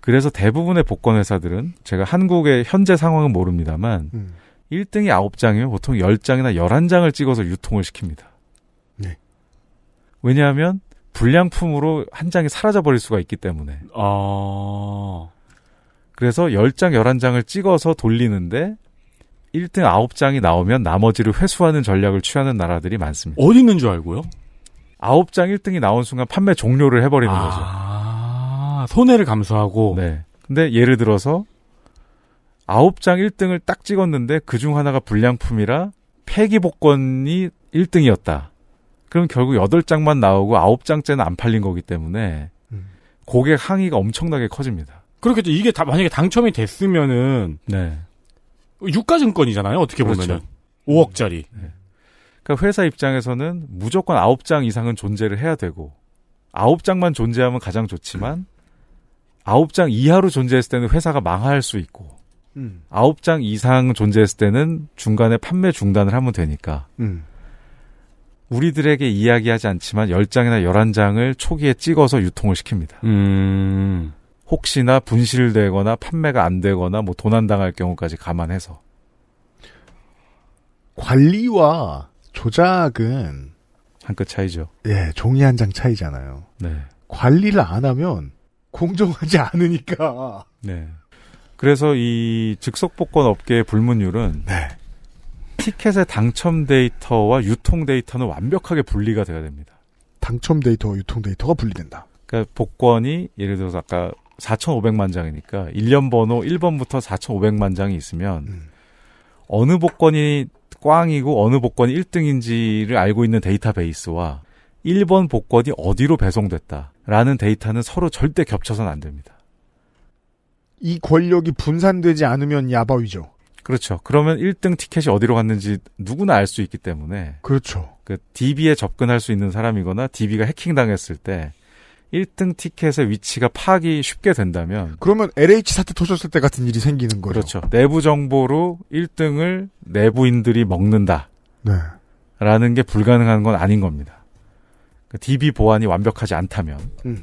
그래서 대부분의 복권 회사들은 제가 한국의 현재 상황은 모릅니다만 음. 1등이 9장이면 보통 10장이나 11장을 찍어서 유통을 시킵니다. 네. 왜냐하면 불량품으로 한 장이 사라져 버릴 수가 있기 때문에. 아. 그래서 10장, 11장을 찍어서 돌리는데 1등 9장이 나오면 나머지를 회수하는 전략을 취하는 나라들이 많습니다. 어디 있는 줄 알고요? 9장 1등이 나온 순간 판매 종료를 해버리는 아... 거죠. 아, 손해를 감수하고. 네. 근데 예를 들어서 9장 1등을 딱 찍었는데 그 중 하나가 불량품이라 폐기 복권이 1등이었다. 그럼 결국 8 장만 나오고 9 장째는안 팔린 거기 때문에 음. 고객 항의가 엄청나게 커집니다. 그렇겠죠. 이게 다 만약에 당첨이 됐으면은 네. 유가증권이잖아요. 어떻게 보면은 그렇죠. 5억짜리. 네. 그러니까 회사 입장에서는 무조건 9장 이상은 존재를 해야 되고 9 장만 존재하면 가장 좋지만 아홉 장 이하로 존재했을 때는 회사가 망할 수 있고 음. 아홉 장 이상 존재했을 때는 중간에 판매 중단을 하면 되니까. 음. 우리들에게 이야기하지 않지만 10장이나 11장을 초기에 찍어서 유통을 시킵니다. 음... 혹시나 분실되거나 판매가 안 되거나 뭐 도난당할 경우까지 감안해서. 관리와 조작은 한 끗 차이죠. 예, 종이 한 장 차이잖아요. 네. 관리를 안 하면 공정하지 않으니까. 네. 그래서 이 즉석복권 업계의 불문율은 네. 티켓의 당첨 데이터와 유통 데이터는 완벽하게 분리가 돼야 됩니다. 당첨 데이터와 유통 데이터가 분리된다. 그러니까 복권이 예를 들어서 아까 4,500만 장이니까 1년 번호 1번부터 4,500만 장이 있으면 음. 어느 복권이 꽝이고 어느 복권이 1등인지를 알고 있는 데이터베이스와 1번 복권이 어디로 배송됐다라는 데이터는 서로 절대 겹쳐선 안 됩니다. 이 권력이 분산되지 않으면 야바위죠. 그렇죠. 그러면 1등 티켓이 어디로 갔는지 누구나 알 수 있기 때문에. 그렇죠. 그 DB에 접근할 수 있는 사람이거나 DB가 해킹당했을 때 1등 티켓의 위치가 파악이 쉽게 된다면 그러면 LH 사태 터졌을 때 같은 일이 생기는 거죠. 그렇죠. 내부 정보로 1등을 내부인들이 먹는다. 네. 라는 게 불가능한 건 아닌 겁니다. 그 그러니까 DB 보안이 완벽하지 않다면. 음.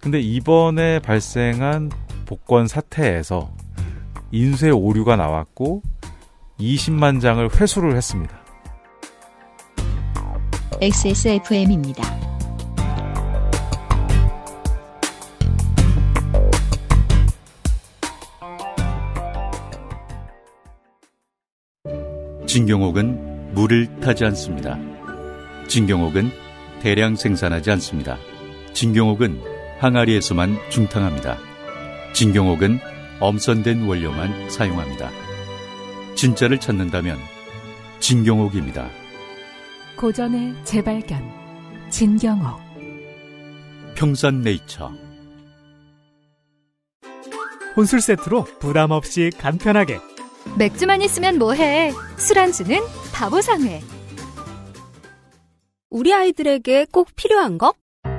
근데 이번에 발생한 복권 사태에서 인쇄 오류가 나왔고 20만 장을 회수를 했습니다. XSFM입니다. 진경옥은 물을 타지 않습니다. 진경옥은 대량 생산하지 않습니다. 진경옥은 항아리에서만 중탕합니다. 진경옥은 엄선된 원료만 사용합니다. 진짜를 찾는다면 진경옥입니다. 고전의 재발견 진경옥 평산네이처 혼술 세트로 부담 없이 간편하게 맥주만 있으면 뭐해 술안주는 바보상회 우리 아이들에게 꼭 필요한 거?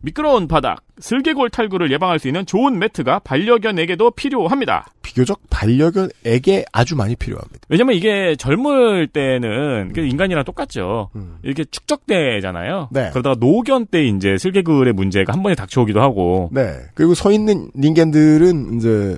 미끄러운 바닥, 슬개골 탈구를 예방할 수 있는 좋은 매트가 반려견에게도 필요합니다. 비교적 반려견에게 아주 많이 필요합니다. 왜냐면 이게 젊을 때는 그 음. 인간이랑 똑같죠. 음. 이렇게 축적되잖아요. 네. 그러다가 노견 때 이제 슬개골의 문제가 한 번에 닥쳐오기도 하고. 네. 그리고 서 있는 닌겐들은 이제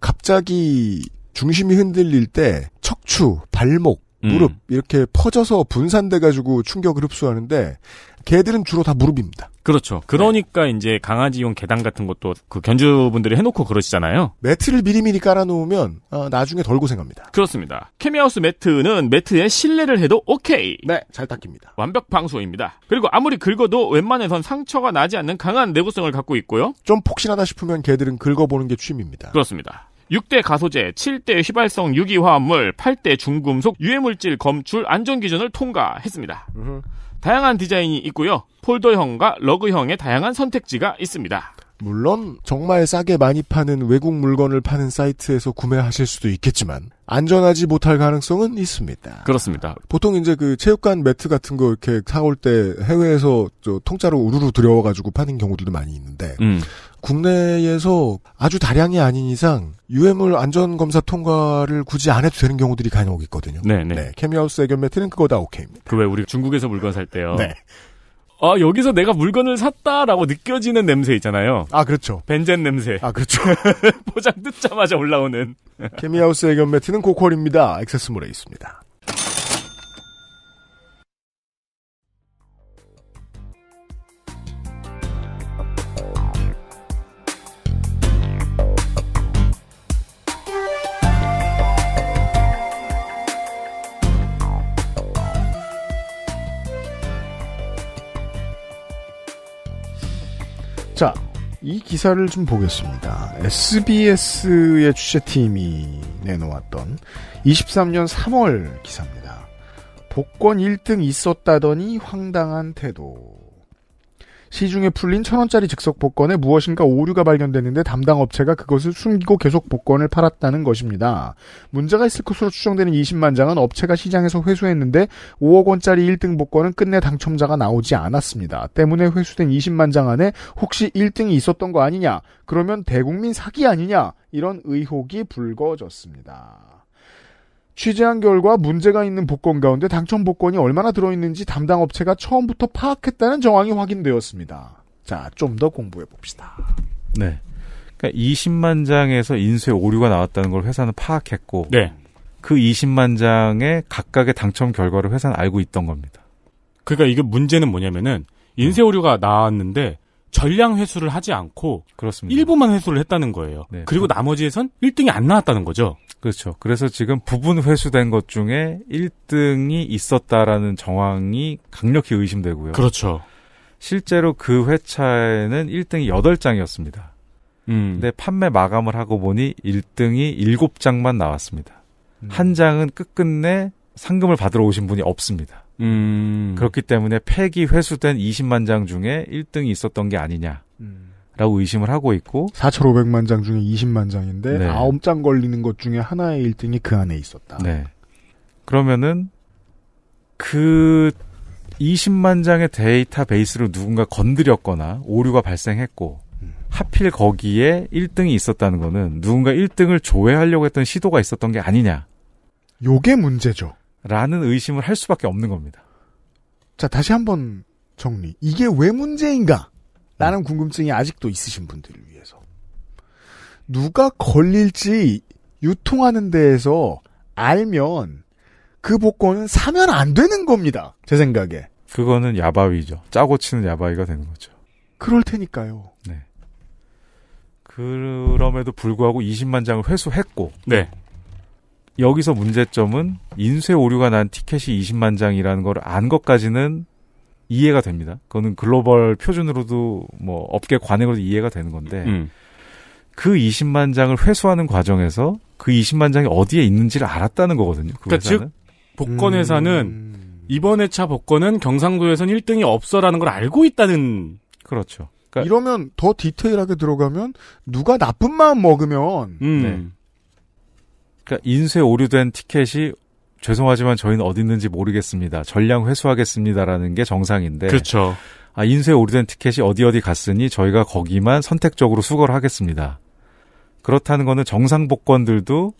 갑자기 중심이 흔들릴 때 척추, 발목, 무릎 음. 이렇게 퍼져서 분산돼 가지고 충격을 흡수하는데 개들은 주로 다 무릎입니다. 그렇죠. 네. 그러니까 네. 이제 강아지용 계단 같은 것도 그 견주분들이 해놓고 그러시잖아요. 매트를 미리미리 깔아놓으면 어, 나중에 덜 고생합니다. 그렇습니다. 케미하우스 매트는 매트에 실내를 해도 오케이. 네, 잘 닦입니다. 완벽 방수입니다. 그리고 아무리 긁어도 웬만해선 상처가 나지 않는 강한 내구성을 갖고 있고요. 좀 폭신하다 싶으면 개들은 긁어보는 게 취미입니다. 그렇습니다. 6대 가소제, 7대 휘발성 유기화합물, 8대 중금속 유해물질 검출 안전기준을 통과했습니다. 으흠. 다양한 디자인이 있고요. 폴더형과 러그형의 다양한 선택지가 있습니다. 물론 정말 싸게 많이 파는 외국 물건을 파는 사이트에서 구매하실 수도 있겠지만 안전하지 못할 가능성은 있습니다. 그렇습니다. 보통 이제 그 체육관 매트 같은 거 이렇게 사올 때 해외에서 통짜로 우르르 들여와가지고 파는 경우들도 많이 있는데 음. 국내에서 아주 다량이 아닌 이상 유해물 안전검사 통과를 굳이 안 해도 되는 경우들이 간혹 있거든요. 네네. 네. 네, 케미하우스 애견 매트는 그거 다 오케이입니다. 그왜 우리 중국에서 물건 살 때요. 네. 아 여기서 내가 물건을 샀다라고 느껴지는 냄새 있잖아요. 아 그렇죠. 벤젠 냄새. 아 그렇죠. 포장 뜯자마자 올라오는. 케미하우스 애견 매트는 고퀄입니다. 액세스몰에 있습니다. 자, 이 기사를 좀 보겠습니다. SBS의 취재팀이 내놓았던 23년 3월 기사입니다. 복권 1등 있었다더니 황당한 태도. 시중에 풀린 천 원짜리 즉석 복권에 무엇인가 오류가 발견됐는데 담당 업체가 그것을 숨기고 계속 복권을 팔았다는 것입니다. 문제가 있을 것으로 추정되는 20만 장은 업체가 시장에서 회수했는데 5억 원짜리 1등 복권은 끝내 당첨자가 나오지 않았습니다. 때문에 회수된 20만 장 안에 혹시 1등이 있었던 거 아니냐? 그러면 대국민 사기 아니냐? 이런 의혹이 불거졌습니다. 취재한 결과 문제가 있는 복권 가운데 당첨 복권이 얼마나 들어있는지 담당 업체가 처음부터 파악했다는 정황이 확인되었습니다. 자, 좀 더 공부해 봅시다. 네. 그러니까 20만 장에서 인쇄 오류가 나왔다는 걸 회사는 파악했고, 네. 그 20만 장의 각각의 당첨 결과를 회사는 알고 있던 겁니다. 그러니까 이게 문제는 뭐냐면은 인쇄 오류가 나왔는데 전량 회수를 하지 않고 그렇습니다. 일부만 회수를 했다는 거예요. 네. 그리고 나머지에선 1등이 안 나왔다는 거죠. 그렇죠. 그래서 지금 부분 회수된 것 중에 1등이 있었다라는 정황이 강력히 의심되고요. 그렇죠. 실제로 그 회차에는 1등이 8장이었습니다. 음. 근데 판매 마감을 하고 보니 1등이 7장만 나왔습니다. 음. 한 장은 끝끝내 상금을 받으러 오신 분이 없습니다. 음. 그렇기 때문에 폐기 회수된 20만 장 중에 1등이 있었던 게 아니냐. 라고 의심을 하고 있고 4,500만 장 중에 20만 장인데 네. 9장 걸리는 것 중에 하나의 1등이 그 안에 있었다. 네. 그러면은 그 20만 장의 데이터베이스를 누군가 건드렸거나 오류가 발생했고 하필 거기에 1등이 있었다는 거는 누군가 1등을 조회하려고 했던 시도가 있었던 게 아니냐. 요게 문제죠. 라는 의심을 할 수밖에 없는 겁니다. 자, 다시 한번 정리. 이게 왜 문제인가? 라는 음. 궁금증이 아직도 있으신 분들을 위해서. 누가 걸릴지 유통하는 데에서 알면 그 복권은 사면 안 되는 겁니다. 제 생각에. 그거는 야바위죠. 짜고 치는 야바위가 되는 거죠. 그럴 테니까요. 네. 그럼에도 불구하고 20만 장을 회수했고. 네. 여기서 문제점은 인쇄 오류가 난 티켓이 20만 장이라는 걸 안 것까지는 이해가 됩니다. 그거는 글로벌 표준으로도 뭐 업계 관행으로도 이해가 되는 건데 음. 그 20만 장을 회수하는 과정에서 그 20만 장이 어디에 있는지를 알았다는 거거든요. 그 그러니까 회사는. 즉 복권 회사는 음. 이번 회차 복권은 경상도에선 1등이 없어라는 걸 알고 있다는 그렇죠. 그러니까 이러면 더 디테일하게 들어가면 누가 나쁜 마음 먹으면 음. 네. 그러니까 인쇄 오류된 티켓이 죄송하지만 저희는 어디 있는지 모르겠습니다. 전량 회수하겠습니다라는 게 정상인데. 그렇죠. 아, 인쇄 오류된 티켓이 어디 어디 갔으니 저희가 거기만 선택적으로 수거를 하겠습니다. 그렇다는 거는 정상 복권들도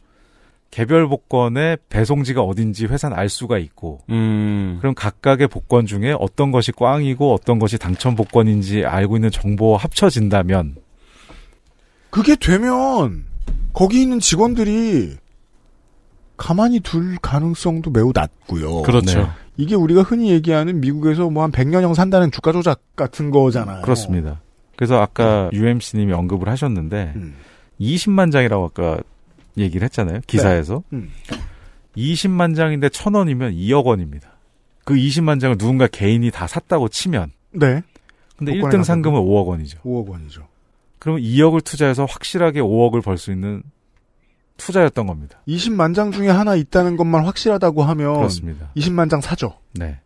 개별 복권의 배송지가 어딘지 회사는 알 수가 있고, 음. 그럼 각각의 복권 중에 어떤 것이 꽝이고 어떤 것이 당첨 복권인지 알고 있는 정보와 합쳐진다면, 그게 되면 거기 있는 직원들이 가만히 둘 가능성도 매우 낮고요. 그렇죠. 네. 이게 우리가 흔히 얘기하는 미국에서 뭐 한 100년 형 산다는 주가 조작 같은 거잖아요. 그렇습니다. 그래서 아까 네. 음. UMC님이 언급을 하셨는데 음. 20만 장이라고 아까 얘기를 했잖아요. 네. 기사에서. 네. 음. 20만 장인데 천원이면 2억 원입니다. 그 20만 장을 누군가 개인이 다 샀다고 치면 네. 근데 1등 상금은 5억 원이죠. 5억 원이죠. 그러면 2억을 투자해서 확실하게 5억을 벌 수 있는 투자였던 겁니다. 20만 장 중에 하나 있다는 것만 확실하다고 하면 그렇습니다. 20만 장 사죠. 네.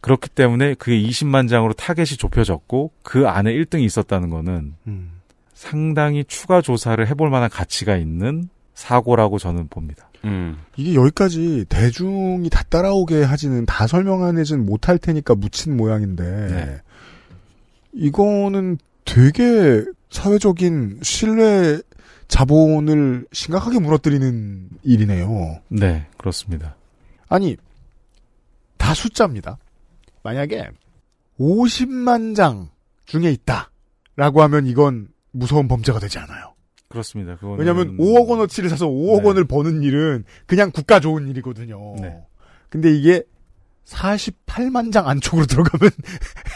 그렇기 때문에 그게 20만 장으로 타겟이 좁혀졌고 그 안에 1등이 있었다는 거는 음. 상당히 추가 조사를 해볼 만한 가치가 있는 사고라고 저는 봅니다. 음. 이게 여기까지 대중이 다 따라오게 하지는 다 설명하지는 못할 테니까 묻힌 모양인데 네. 이거는 되게 사회적인 신뢰 자본을 심각하게 무너뜨리는 일이네요. 네, 그렇습니다. 아니, 다 숫자입니다. 만약에 50만 장 중에 있다. 라고 하면 이건 무서운 범죄가 되지 않아요. 그렇습니다. 그거는... 왜냐하면 5억 원어치를 사서 5억 네. 원을 버는 일은 그냥 국가 좋은 일이거든요. 네. 근데 이게 48만 장 안쪽으로 들어가면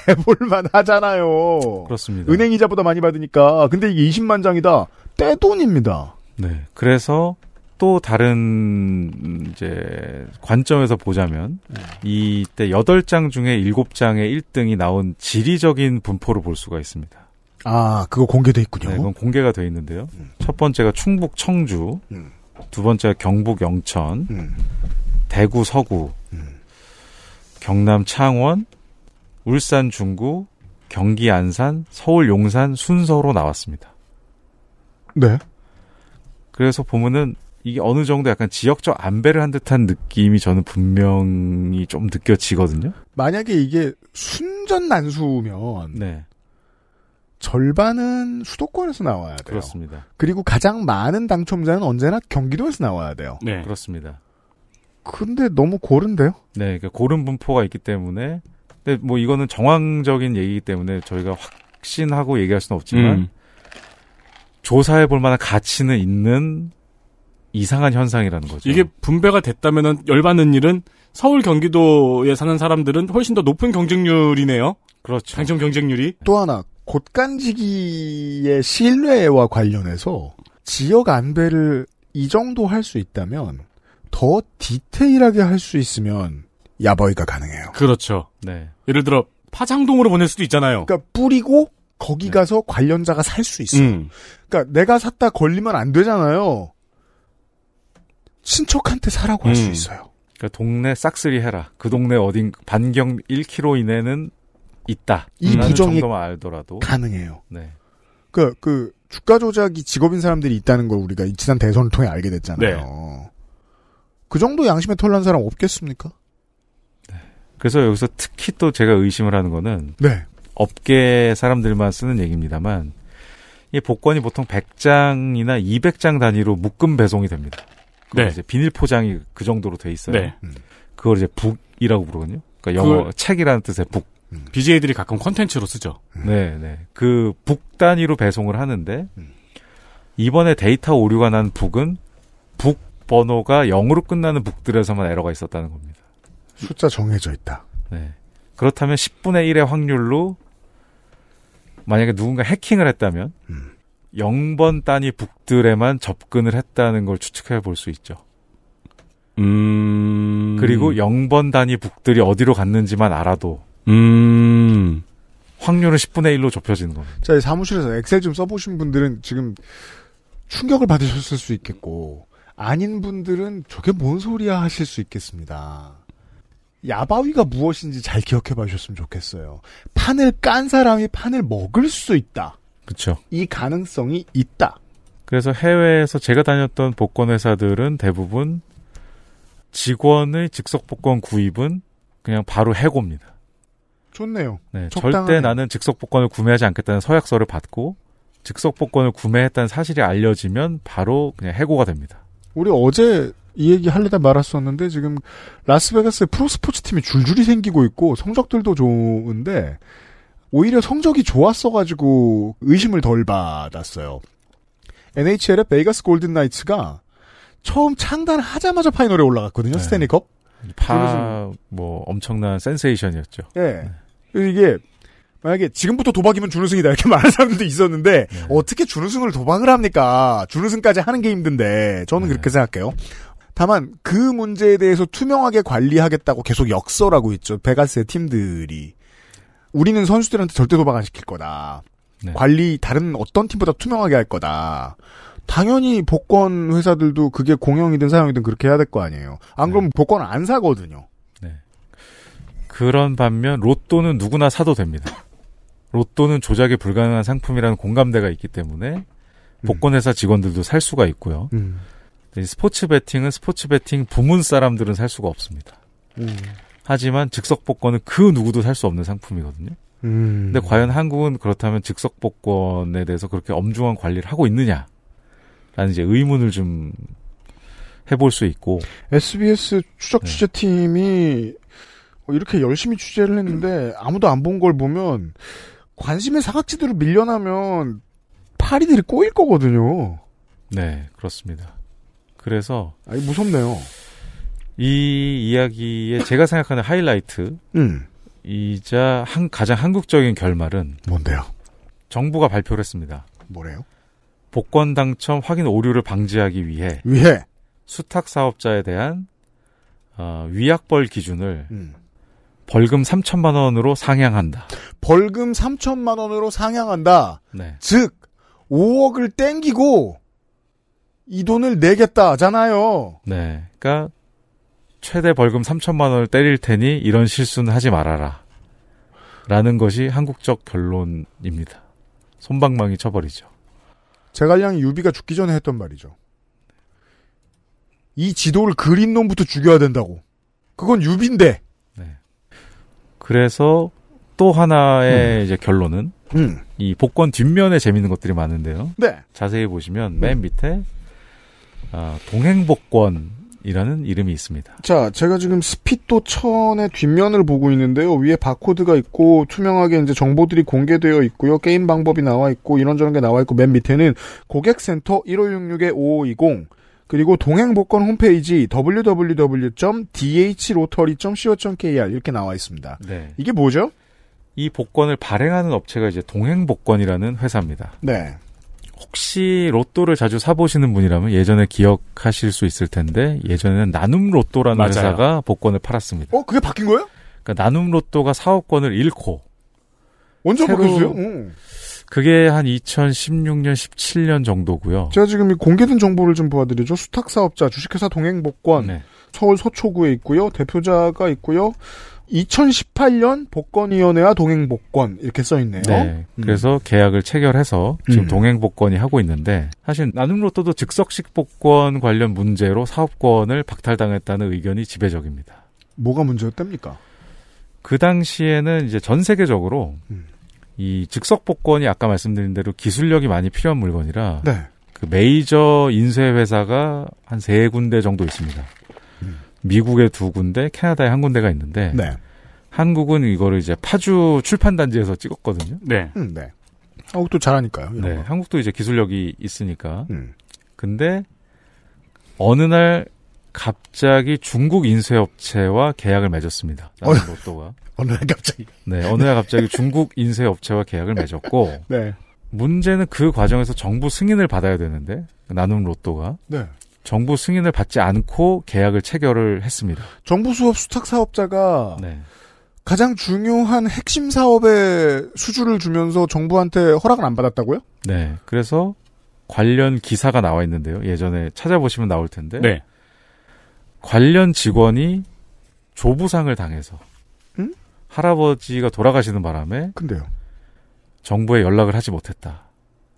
해볼만 하잖아요. 그렇습니다. 은행 이자보다 많이 받으니까. 근데 이게 20만 장이다. 떼돈입니다. 네. 그래서 또 다른 이제 관점에서 보자면 네. 이때 8장 중에 7장의 1등이 나온 지리적인 분포를 볼 수가 있습니다. 아, 그거 공개돼 있군요. 네, 그건 공개가 돼 있는데요. 음. 첫 번째가 충북 청주, 음. 두 번째가 경북 영천, 음. 대구 서구, 음. 경남 창원, 울산 중구, 경기 안산, 서울 용산 순서로 나왔습니다. 네. 그래서 보면은 이게 어느 정도 약간 지역적 안배를 한 듯한 느낌이 저는 분명히 좀 느껴지거든요. 만약에 이게 순전 난수면 네. 절반은 수도권에서 나와야 돼요. 그렇습니다. 그리고 가장 많은 당첨자는 언제나 경기도에서 나와야 돼요. 네. 그렇습니다. 근데 너무 고른데요? 네, 그러니까 고른 분포가 있기 때문에 근데 뭐 이거는 정황적인 얘기이기 때문에 저희가 확신하고 얘기할 수는 없지만 음. 조사해 볼 만한 가치는 있는 이상한 현상이라는 거죠. 이게 분배가 됐다면 열받는 일은 서울 경기도에 사는 사람들은 훨씬 더 높은 경쟁률이네요. 그렇죠. 당첨 경쟁률이. 또 하나 곳간지기의 신뢰와 관련해서 지역 안배를 이 정도 할 수 있다면 더 디테일하게 할 수 있으면 야버이가 가능해요. 그렇죠. 네. 예를 들어 파장동으로 보낼 수도 있잖아요. 그러니까 뿌리고 거기 네. 가서 관련자가 살 수 있어. 음. 그러니까 내가 샀다 걸리면 안 되잖아요. 친척한테 사라고 음. 할수 있어요. 그러니까 동네 싹쓸이 해라. 그 동네 어딘 반경 1km 이내는 있다. 이 부정이 알더라도 가능해요. 네. 그그 그 주가 조작이 직업인 사람들이 있다는 걸 우리가 지난 대선을 통해 알게 됐잖아요. 네. 그 정도 양심에 털난 사람 없겠습니까? 네. 그래서 여기서 특히 또 제가 의심을 하는 거는 네. 업계 사람들만 쓰는 얘기입니다만 이 복권이 보통 100장이나 200장 단위로 묶음 배송이 됩니다. 네. 이제 비닐 포장이 그 정도로 돼 있어요. 네. 음. 그걸 이제 북이라고 부르거든요. 그러니까 영어 그... 책이라는 뜻의 북. 음. BJ들이 가끔 콘텐츠로 쓰죠. 음. 네, 네. 그 북 단위로 배송을 하는데 음. 이번에 데이터 오류가 난 북은 북 번호가 0으로 끝나는 북들에서만 에러가 있었다는 겁니다. 숫자 정해져 있다. 네. 그렇다면 10분의 1의 확률로 만약에 누군가 해킹을 했다면 음. 0번 단위 북들에만 접근을 했다는 걸 추측해 볼 수 있죠. 음... 그리고 0번 단위 북들이 어디로 갔는지만 알아도 음... 확률은 10분의 1로 좁혀지는 겁니다. 자, 사무실에서 엑셀 좀 써보신 분들은 지금 충격을 받으셨을 수 있겠고 아닌 분들은 저게 뭔 소리야 하실 수 있겠습니다. 야바위가 무엇인지 잘 기억해 봐주셨으면 좋겠어요. 판을 깐 사람이 판을 먹을 수 있다. 그렇죠. 이 가능성이 있다. 그래서 해외에서 제가 다녔던 복권 회사들은 대부분 직원의 직속 복권 구입은 그냥 바로 해고입니다. 좋네요. 네, 절대 나는 직속 복권을 구매하지 않겠다는 서약서를 받고 직속 복권을 구매했다는 사실이 알려지면 바로 그냥 해고가 됩니다. 우리 어제 이 얘기 하려다 말았었는데 지금 라스베가스에 프로스포츠 팀이 줄줄이 생기고 있고 성적들도 좋은데 오히려 성적이 좋았어가지고 의심을 덜 받았어요. NHL의 베이가스 골든 나이츠가 처음 창단하자마자 파이널에 올라갔거든요. 네. 스탠리컵. 파, 뭐, 엄청난 센세이션이었죠. 예. 네. 네. 이게, 만약에 지금부터 도박이면 준우승이다 이렇게 말하는 사람들도 있었는데 네. 어떻게 준우승을 도박을 합니까? 준우승까지 하는 게 힘든데 저는 네. 그렇게 생각해요. 다만 그 문제에 대해서 투명하게 관리하겠다고 계속 역설하고 있죠. 베가스의 팀들이. 우리는 선수들한테 절대 도박 안 시킬 거다. 네. 관리 다른 어떤 팀보다 투명하게 할 거다. 당연히 복권 회사들도 그게 공영이든 사용이든 그렇게 해야 될 거 아니에요. 안 네. 그러면 복권 안 사거든요. 네. 그런 반면 로또는 누구나 사도 됩니다. 로또는 조작이 불가능한 상품이라는 공감대가 있기 때문에 음. 복권 회사 직원들도 살 수가 있고요. 음. 스포츠 베팅은 스포츠 베팅 부문 사람들은 살 수가 없습니다. 음. 하지만 즉석 복권은 그 누구도 살 수 없는 상품이거든요. 음. 근데 과연 한국은 그렇다면 즉석 복권에 대해서 그렇게 엄중한 관리를 하고 있느냐? 라는 이제 의문을 좀 해볼 수 있고. SBS 추적 네. 취재팀이 네. 이렇게 열심히 취재를 했는데 아무도 안 본 걸 보면 관심의 사각지대로 밀려나면 파리들이 꼬일 거거든요. 네, 그렇습니다. 그래서 아니 무섭네요. 이 이야기의 제가 생각하는 하이라이트 음. 이자 한, 가장 한국적인 결말은 뭔데요? 정부가 발표를 했습니다. 뭐래요? 복권 당첨 확인 오류를 방지하기 위해 위해 수탁 사업자에 대한 어, 위약벌 기준을 음. 벌금 3천만 원으로 상향한다. 벌금 3천만 원으로 상향한다. 네. 즉 5억을 땡기고 이 돈을 내겠다잖아요. 네. 그러니까 최대 벌금 3천만 원을 때릴 테니 이런 실수는 하지 말아라. 라는 것이 한국적 결론입니다. 손방망이 쳐버리죠. 제갈량이 유비가 죽기 전에 했던 말이죠. 이 지도를 그린 놈부터 죽여야 된다고. 그건 유비인데. 네. 그래서 또 하나의 음. 이제 결론은 음. 이 복권 뒷면에 재밌는 것들이 많은데요. 네. 자세히 보시면 맨 음. 밑에 아, 동행복권이라는 이름이 있습니다. 자, 제가 지금 스피토천의 뒷면을 보고 있는데요. 위에 바코드가 있고 투명하게 이제 정보들이 공개되어 있고요. 게임 방법이 나와 있고 이런저런 게 나와 있고 맨 밑에는 고객센터 1566-5520 그리고 동행복권 홈페이지 www.dh로터리.co.kr 이렇게 나와 있습니다. 네. 이게 뭐죠? 이 복권을 발행하는 업체가 이제 동행복권이라는 회사입니다. 네. 혹시 로또를 자주 사보시는 분이라면 예전에 기억하실 수 있을 텐데 예전에는 나눔 로또라는 맞아요. 회사가 복권을 팔았습니다. 어 그게 바뀐 거예요? 그러니까 나눔 로또가 사업권을 잃고 언제 바뀌었어요? 응. 그게 한 2016년 17년 정도고요. 제가 지금 공개된 정보를 좀 보여드리죠. 수탁 사업자 주식회사 동행복권. 네. 서울 서초구에 있고요. 대표자가 있고요. 2018년 복권위원회와 동행복권 이렇게 써 있네요. 네. 음. 그래서 계약을 체결해서 지금 음. 동행복권이 하고 있는데 사실 나눔로또도 즉석식 복권 관련 문제로 사업권을 박탈당했다는 의견이 지배적입니다. 뭐가 문제였답니까? 그 당시에는 이제 전 세계적으로 음. 이 즉석 복권이 아까 말씀드린 대로 기술력이 많이 필요한 물건이라 네. 그 메이저 인쇄 회사가 한 세 군데 정도 있습니다. 미국의두 군데, 캐나다의한 군데가 있는데 네. 한국은 이거를 이제 파주 출판단지에서 찍었거든요. 네. 음, 네. 한국도 잘하니까요. 네. 거. 한국도 이제 기술력이 있으니까. 음. 근데 어느 날 갑자기 중국 인쇄업체와 계약을 맺었습니다. 나는 어, 로또가. 어느 날 갑자기. 네, 어느 날 갑자기 중국 인쇄업체와 계약을 맺었고. 네. 문제는 그 과정에서 정부 승인을 받아야 되는데, 나눔 로또가. 네. 정부 승인을 받지 않고 계약을 체결을 했습니다. 정부 수업 수탁 사업자가 네. 가장 중요한 핵심 사업에 수주를 주면서 정부한테 허락을 안 받았다고요? 네. 그래서 관련 기사가 나와 있는데요. 예전에 찾아보시면 나올 텐데. 네. 관련 직원이 조부상을 당해서 음? 할아버지가 돌아가시는 바람에 근데요. 정부에 연락을 하지 못했다.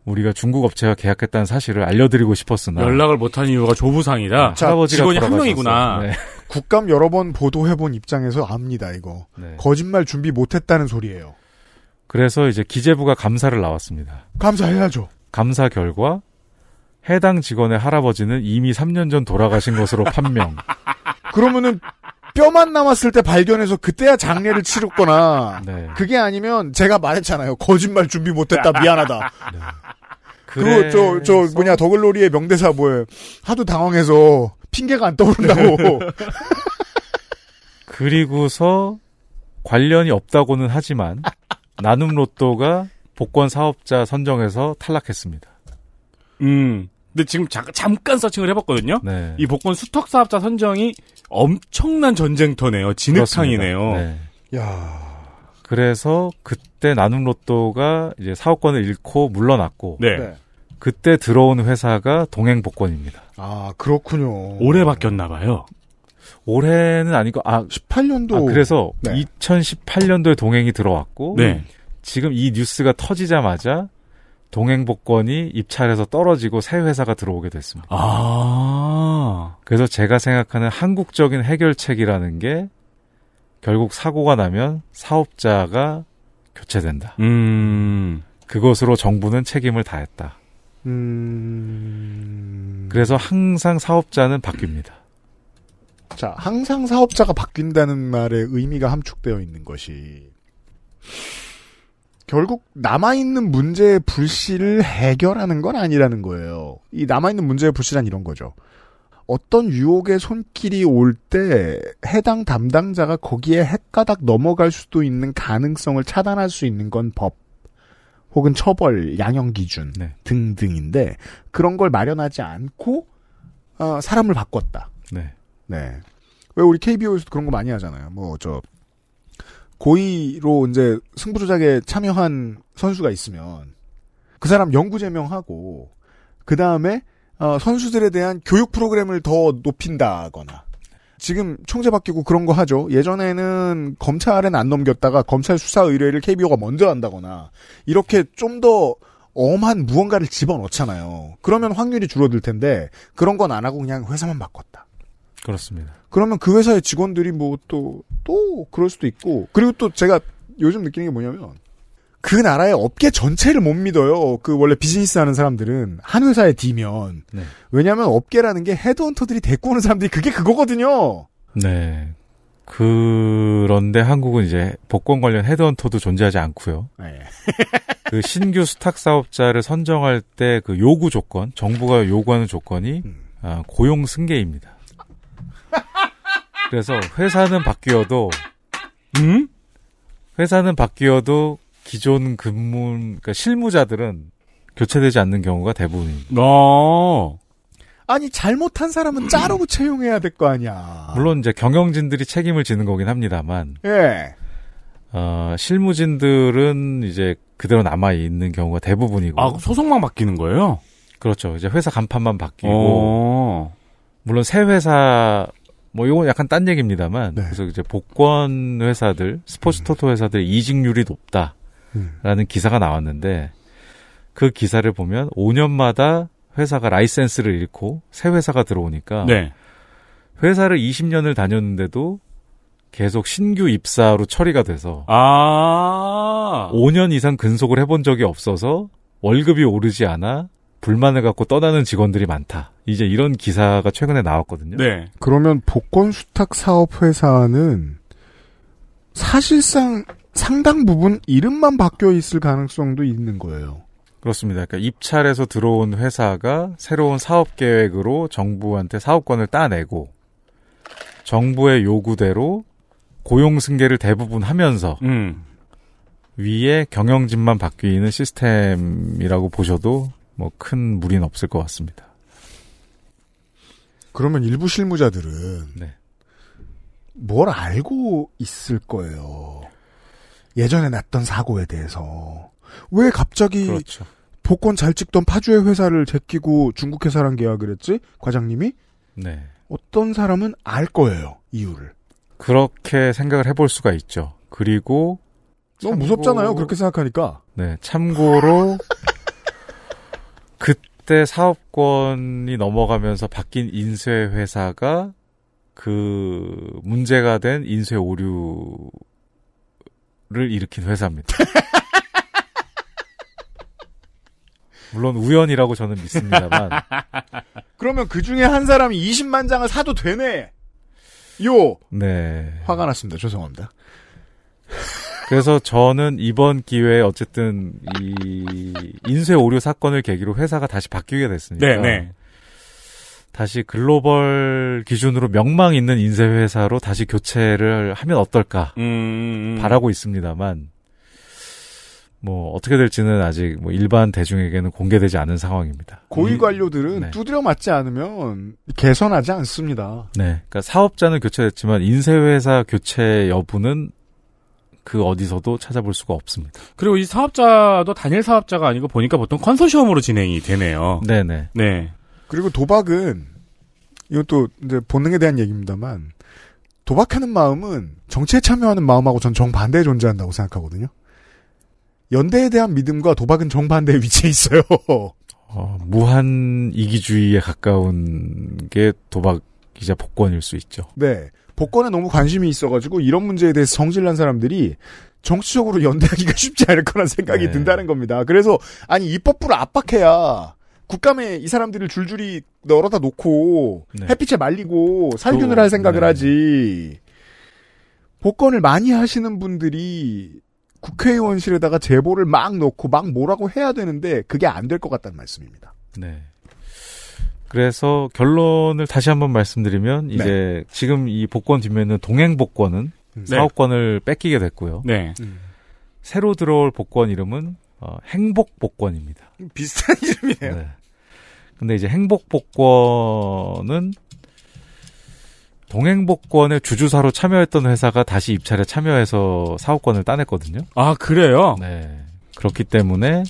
우리가 중국 업체와 계약했다는 사실을 알려드리고 싶었으나 연락을 못한 이유가 조부상이다 네. 자, 할아버지가 직원이 한 명이구나. 네. 국감 여러 번 보도해본 입장에서 압니다 이거 네. 거짓말 준비 못했다는 소리예요. 그래서 이제 기재부가 감사를 나왔습니다. 감사해야죠. 감사 결과 해당 직원의 할아버지는 이미 3년 전 돌아가신 것으로 판명. 그러면은 뼈만 남았을 때 발견해서 그때야 장례를 치렀거나 네. 그게 아니면 제가 말했잖아요 거짓말 준비 못했다 미안하다 네. 그저저 저 뭐냐 더글로리의 명대사 뭐예요 하도 당황해서 핑계가 안 떠오른다고 네. 그리고서 관련이 없다고는 하지만 나눔 로또가 복권 사업자 선정에서 탈락했습니다. 음. 근데 지금 잠깐, 잠깐 서칭을 해봤거든요. 네. 이 복권 수탁 사업자 선정이 엄청난 전쟁터네요. 진흙탕이네요. 네. 야. 그래서 그때 나눔 로또가 이제 사업권을 잃고 물러났고 네. 네. 그때 들어온 회사가 동행복권입니다. 아 그렇군요. 올해 바뀌었나 봐요. 올해는 아니고 아 18년도 아, 그래서 네. 2018년도에 동행이 들어왔고 네. 지금 이 뉴스가 터지자마자 동행복권이 입찰에서 떨어지고 새 회사가 들어오게 됐습니다. 아. 그래서 제가 생각하는 한국적인 해결책이라는 게 결국 사고가 나면 사업자가 교체된다. 음. 그것으로 정부는 책임을 다했다. 음... 그래서 항상 사업자는 바뀝니다. 자, 항상 사업자가 바뀐다는 말의 의미가 함축되어 있는 것이 결국 남아있는 문제의 불씨를 해결하는 건 아니라는 거예요. 이 남아있는 문제의 불씨란 이런 거죠. 어떤 유혹의 손길이 올 때 해당 담당자가 거기에 핵가닥 넘어갈 수도 있는 가능성을 차단할 수 있는 건 법, 혹은 처벌, 양형 기준 네. 등등인데 그런 걸 마련하지 않고 어, 사람을 바꿨다. 네. 네. 왜 우리 KBO에서도 그런 거 많이 하잖아요. 뭐저 고의로 이제 승부조작에 참여한 선수가 있으면 그 사람 영구 제명하고 그 다음에 어, 선수들에 대한 교육 프로그램을 더 높인다거나 지금 총재 바뀌고 그런 거 하죠. 예전에는 검찰엔 안 넘겼다가 검찰 수사 의뢰를 KBO가 먼저 한다거나 이렇게 좀 더 엄한 무언가를 집어넣잖아요. 그러면 확률이 줄어들 텐데 그런 건 안 하고 그냥 회사만 바꿨다. 그렇습니다. 그러면 그 회사의 직원들이 뭐 또또 또 그럴 수도 있고 그리고 또 제가 요즘 느끼는 게 뭐냐면 그 나라의 업계 전체를 못 믿어요. 그 원래 비즈니스 하는 사람들은 한 회사에 뒤면 네. 왜냐하면 업계라는 게 헤드헌터들이 데리고 오는 사람들이 그게 그거거든요. 네. 그런데 한국은 이제 복권 관련 헤드헌터도 존재하지 않고요. 네. 그 신규 수탁 사업자를 선정할 때 그 요구 조건, 정부가 요구하는 조건이 음. 아, 고용 승계입니다. 그래서 회사는 바뀌어도 음? 회사는 바뀌어도 기존 근무 그러니까 실무자들은 교체되지 않는 경우가 대부분입니다. 아. 아니 잘못한 사람은 자르고 채용해야 될 거 아니야. 물론 이제 경영진들이 책임을 지는 거긴 합니다만. 예. 어, 실무진들은 이제 그대로 남아 있는 경우가 대부분이고. 아, 소속만 바뀌는 거예요? 그렇죠. 이제 회사 간판만 바뀌고. 오. 어. 물론 새 회사 뭐 요건 약간 딴 얘기입니다만 네. 그래서 이제 복권 회사들 스포츠 토토 회사들 이직률이 높다라는 음. 기사가 나왔는데 그 기사를 보면 5년마다 회사가 라이센스를 잃고 새 회사가 들어오니까 네. 회사를 20년을 다녔는데도 계속 신규 입사로 처리가 돼서 아~ 5년 이상 근속을 해본 적이 없어서 월급이 오르지 않아 불만을 갖고 떠나는 직원들이 많다. 이제 이런 기사가 최근에 나왔거든요. 네. 그러면 복권 수탁 사업 회사는 사실상 상당 부분 이름만 바뀌어 있을 가능성도 있는 거예요. 그렇습니다. 그러니까 입찰에서 들어온 회사가 새로운 사업 계획으로 정부한테 사업권을 따내고 정부의 요구대로 고용 승계를 대부분 하면서 음. 위에 경영진만 바뀌는 시스템이라고 보셔도 뭐큰 무리는 없을 것 같습니다. 그러면 일부 실무자들은 네. 뭘 알고 있을 거예요. 예전에 났던 사고에 대해서 왜 갑자기 그렇죠. 복권 잘 찍던 파주의 회사를 제끼고 중국 회사랑 계약을 했지 과장님이 네. 어떤 사람은 알 거예요 이유를 그렇게 생각을 해볼 수가 있죠. 그리고 너무 참고... 무섭잖아요. 그렇게 생각하니까. 네, 참고로 그때 사업권이 넘어가면서 바뀐 인쇄 회사가 그 문제가 된 인쇄 오류를 일으킨 회사입니다. 물론 우연이라고 저는 믿습니다만. 그러면 그 중에 한 사람이 20만 장을 사도 되네. 요. 네. 화가 났습니다. 죄송합니다. 그래서 저는 이번 기회에 어쨌든 이 인쇄 오류 사건을 계기로 회사가 다시 바뀌게 됐습니다. 네, 네. 다시 글로벌 기준으로 명망 있는 인쇄 회사로 다시 교체를 하면 어떨까 음... 음. 바라고 있습니다만 뭐 어떻게 될지는 아직 뭐 일반 대중에게는 공개되지 않은 상황입니다. 고위 관료들은 네. 두드려 맞지 않으면 개선하지 않습니다. 네, 그러니까 사업자는 교체됐지만 인쇄회사 교체 여부는 그 어디서도 찾아볼 수가 없습니다. 그리고 이 사업자도 단일 사업자가 아니고 보니까 보통 컨소시엄으로 진행이 되네요. 네네. 네. 그리고 도박은 이건 또 이제 본능에 대한 얘기입니다만 도박하는 마음은 정치에 참여하는 마음하고 전 정반대에 존재한다고 생각하거든요. 연대에 대한 믿음과 도박은 정반대 위치에 있어요. 어, 무한 이기주의에 가까운 게 도박이자 복권일 수 있죠. 네. 복권에 너무 관심이 있어가지고 이런 문제에 대해서 성질난 사람들이 정치적으로 연대하기가 쉽지 않을 거란 생각이 네. 든다는 겁니다. 그래서 아니 입법부를 압박해야 국감에 이 사람들을 줄줄이 널어다 놓고 네. 햇빛에 말리고 살균을 또, 할 생각을 네. 하지. 복권을 많이 하시는 분들이 국회의원실에다가 제보를 막 넣고 막 뭐라고 해야 되는데 그게 안 될 것 같다는 말씀입니다. 네. 그래서 결론을 다시 한번 말씀드리면 네. 이제 네. 지금 이 복권 뒷면에 있는 동행 복권은 음. 네. 사업권을 뺏기게 됐고요. 네. 음. 새로 들어올 복권 이름은 어, 행복 복권입니다. 비슷한 이름이에요. 네. 근데 이제 행복 복권은 동행 복권의 주주사로 참여했던 회사가 다시 입찰에 참여해서 사업권을 따냈거든요. 아 그래요? 네. 그렇기 때문에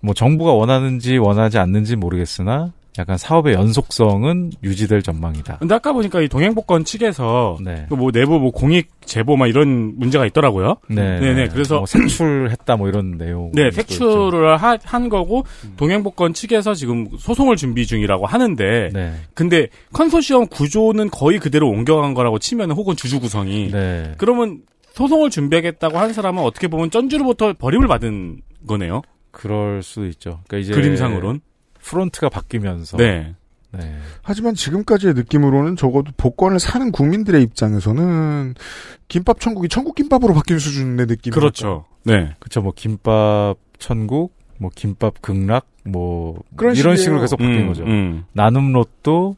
뭐 정부가 원하는지 원하지 않는지 모르겠으나 약간 사업의 연속성은 유지될 전망이다. 근데 아까 보니까 이 동행복권 측에서 네. 뭐 내부 뭐 공익 제보 막 이런 문제가 있더라고요. 네, 네, 네, 네. 그래서 뭐 색출했다 뭐 이런 내용. 네, 색출을 하, 한 거고 음. 동행복권 측에서 지금 소송을 준비 중이라고 하는데, 네. 근데 컨소시엄 구조는 거의 그대로 옮겨간 거라고 치면 혹은 주주 구성이 네. 그러면 소송을 준비하겠다고 한 사람은 어떻게 보면 전주로부터 버림을 받은 거네요. 그럴 수도 있죠. 그러니까 이제 그림상으론 프론트가 바뀌면서. 네. 네. 하지만 지금까지의 느낌으로는 적어도 복권을 사는 국민들의 입장에서는 김밥 천국이 천국 김밥으로 바뀐 수준의 느낌. 그렇죠. 네. 그렇죠. 뭐 김밥 천국, 뭐 김밥 극락, 뭐 이런 식이에요. 식으로 계속 바뀐 음, 거죠. 음. 나눔 로또,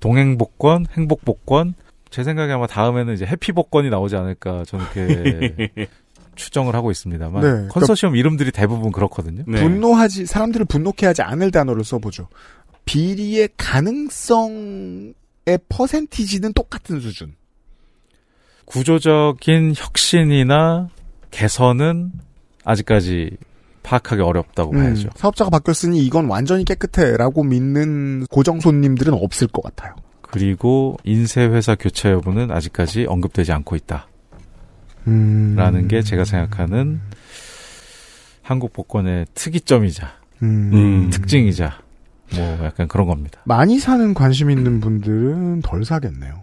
동행 복권, 행복 복권. 제 생각에 아마 다음에는 이제 해피 복권이 나오지 않을까 저는 이렇게 추정을 하고 있습니다만 네. 그러니까 컨소시엄 그러니까 이름들이 대부분 그렇거든요. 네. 분노하지 사람들을 분노케 하지 않을 단어를 써보죠. 비리의 가능성의 퍼센티지는 똑같은 수준. 구조적인 혁신이나 개선은 아직까지 파악하기 어렵다고 음, 봐야죠. 사업자가 바뀌었으니 이건 완전히 깨끗해라고 믿는 고정 손님들은 없을 것 같아요. 그리고 인쇄 회사 교체 여부는 아직까지 언급되지 않고 있다. 음. 라는 게 음. 제가 생각하는 한국 복권의 특이점이자 음. 음. 음, 특징이자 뭐 약간 그런 겁니다. 많이 사는 관심 있는 분들은 덜 사겠네요.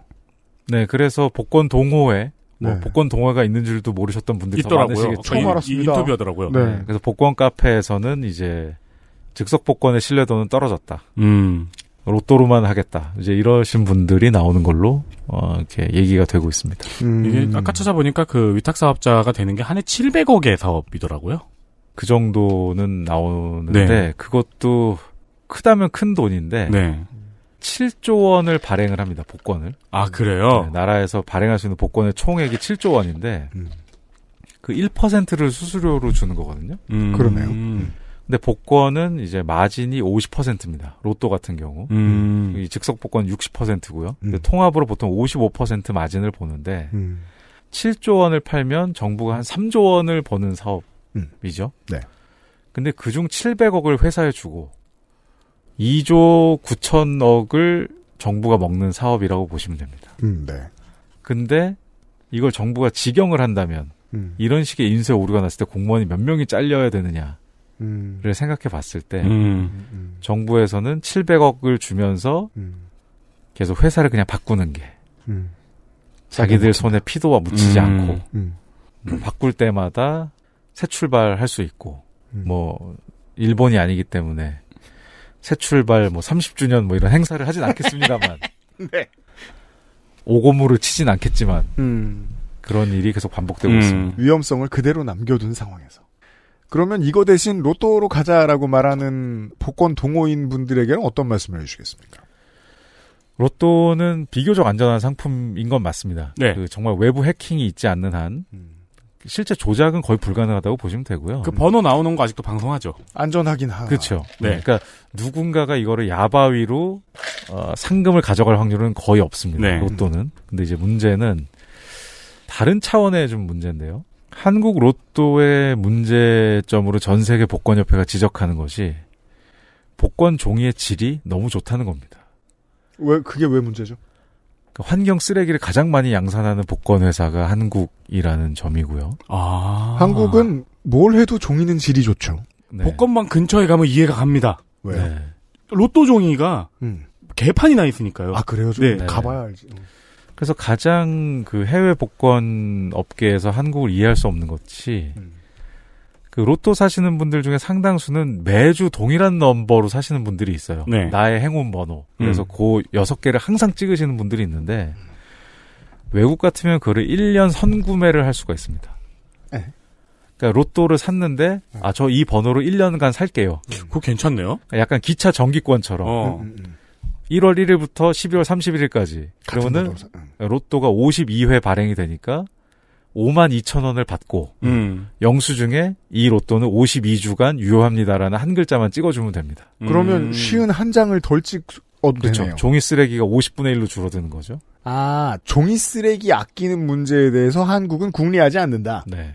네, 그래서 복권 동호회 뭐 네. 복권 동화가 있는 줄도 모르셨던 분들이 있더라고요. 처음 알았습니다. 인터뷰하더라고요. 네. 네. 그래서 복권 카페에서는 이제 즉석 복권의 신뢰도는 떨어졌다. 음. 로또로만 하겠다. 이제 이러신 분들이 나오는 걸로 어, 이렇게 얘기가 되고 있습니다. 음... 이게 아까 찾아보니까 그 위탁 사업자가 되는 게 한 해 700억의 사업이더라고요. 그 정도는 나오는데 네. 그것도 크다면 큰 돈인데 네. 7조 원을 발행을 합니다. 복권을. 아 그래요? 네, 나라에서 발행할 수 있는 복권의 총액이 7조 원인데 음. 그 1%를 수수료로 주는 거거든요. 음... 그러네요. 음. 근데 복권은 이제 마진이 50%입니다. 로또 같은 경우. 음. 이 즉석 복권 60%고요. 근데 음. 통합으로 보통 55% 마진을 보는데 7조 음. 원을 팔면 정부가 한 3조 원을 버는 사업이죠. 음. 네. 근데 그중 700억을 회사에 주고 2조 9천억을 정부가 먹는 사업이라고 보시면 됩니다. 음, 네. 근데 이걸 정부가 직영을 한다면 음. 이런 식의 인쇄 오류가 났을 때 공무원이 몇 명이 잘려야 되느냐. 음. 를 생각해 봤을 때 음. 정부에서는 700억을 주면서 음. 계속 회사를 그냥 바꾸는 게 자기들 손에 피도와 묻히지 않고 그 바꿀 때마다 새 출발할 수 있고 뭐 일본이 아니기 때문에 새 출발 뭐 30주년 뭐 이런 행사를 하진 않겠습니다만 네. 오고무를 치진 않겠지만 음. 그런 일이 계속 반복되고 음. 있습니다. 위험성을 그대로 남겨둔 상황에서 그러면 이거 대신 로또로 가자라고 말하는 복권 동호인 분들에게는 어떤 말씀을 해주시겠습니까? 로또는 비교적 안전한 상품인 건 맞습니다. 네. 그 정말 외부 해킹이 있지 않는 한 음. 실제 조작은 거의 불가능하다고 보시면 되고요. 그 번호 나오는 거 아직도 방송하죠. 안전하긴 하. 그렇죠. 네. 그러니까 누군가가 이거를 야바위로 어, 상금을 가져갈 확률은 거의 없습니다. 네. 로또는. 근데 이제 문제는 다른 차원의 좀 문제인데요. 한국 로또의 문제점으로 전 세계 복권협회가 지적하는 것이 복권 종이의 질이 너무 좋다는 겁니다. 왜 그게 왜 문제죠? 그러니까 환경 쓰레기를 가장 많이 양산하는 복권 회사가 한국이라는 점이고요. 아. 한국은 뭘 해도 종이는 질이 좋죠. 네. 복권방 근처에 가면 이해가 갑니다. 왜? 네. 로또 종이가 음. 개판이 나 있으니까요. 아 그래요? 좀 네. 가봐야 알지. 음. 그래서 가장 그 해외 복권 업계에서 한국을 이해할 수 없는 것이 음. 그 로또 사시는 분들 중에 상당수는 매주 동일한 넘버로 사시는 분들이 있어요. 네. 나의 행운 번호. 그래서 음. 그 여섯 개를 항상 찍으시는 분들이 있는데 외국 같으면 그를 1년 선구매를 할 수가 있습니다. 네. 그러니까 로또를 샀는데 네. 아저 이 번호로 1년간 살게요. 그거 괜찮네요. 약간 기차 정기권처럼. 어. 음, 음, 1월 1일부터 12월 31일까지 그러면은 로또가 52회 발행이 되니까 5만 2천 원을 받고 음. 영수증에 이 로또는 52주간 유효합니다라는 한 글자만 찍어주면 됩니다. 음. 그러면 쉬운 한 장을 덜 찍어도 그렇죠. 종이 쓰레기가 50분의 1로 줄어드는 거죠. 아 종이 쓰레기 아끼는 문제에 대해서 한국은 궁리하지 않는다. 네.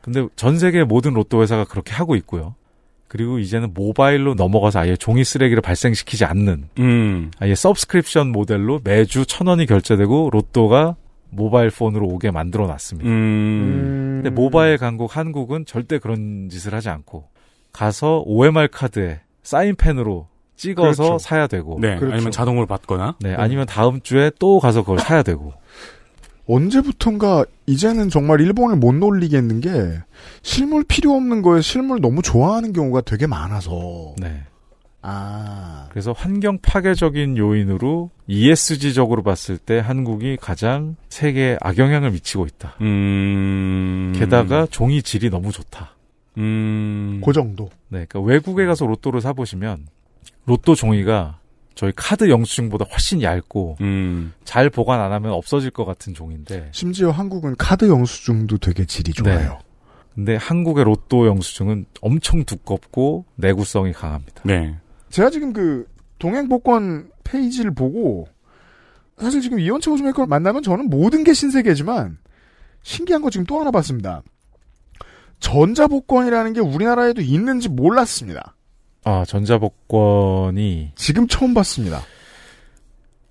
근데 전 세계 모든 로또 회사가 그렇게 하고 있고요. 그리고 이제는 모바일로 넘어가서 아예 종이 쓰레기를 발생시키지 않는 음. 아예 서브스크립션 모델로 매주 천 원이 결제되고 로또가 모바일 폰으로 오게 만들어 놨습니다. 음. 음. 근데 모바일 강국 한국은 절대 그런 짓을 하지 않고 가서 OMR 카드에 사인펜으로 찍어서 그렇죠. 사야 되고 네, 그렇죠. 아니면 자동으로 받거나 네, 네, 아니면 다음 주에 또 가서 그걸 사야 되고 언제부턴가 이제는 정말 일본을 못 놀리겠는 게 실물 필요 없는 거에 실물 너무 좋아하는 경우가 되게 많아서. 네. 아. 그래서 환경 파괴적인 요인으로 ESG적으로 봤을 때 한국이 가장 세계에 악영향을 미치고 있다. 음... 게다가 종이 질이 너무 좋다. 음. 그 정도. 네. 그러니까 외국에 가서 로또를 사보시면 로또 종이가 저희 카드 영수증보다 훨씬 얇고 음. 잘 보관 안 하면 없어질 것 같은 종인데 심지어 한국은 카드 영수증도 되게 질이 네. 좋아요. 네. 근데 한국의 로또 영수증은 엄청 두껍고 내구성이 강합니다. 네. 제가 지금 그 동행복권 페이지를 보고 사실 지금 이원채 호즈메이커를 만나면 저는 모든 게 신세계지만 신기한 거 지금 또 하나 봤습니다. 전자복권이라는 게 우리나라에도 있는지 몰랐습니다. 아, 전자복권이 지금 처음 봤습니다.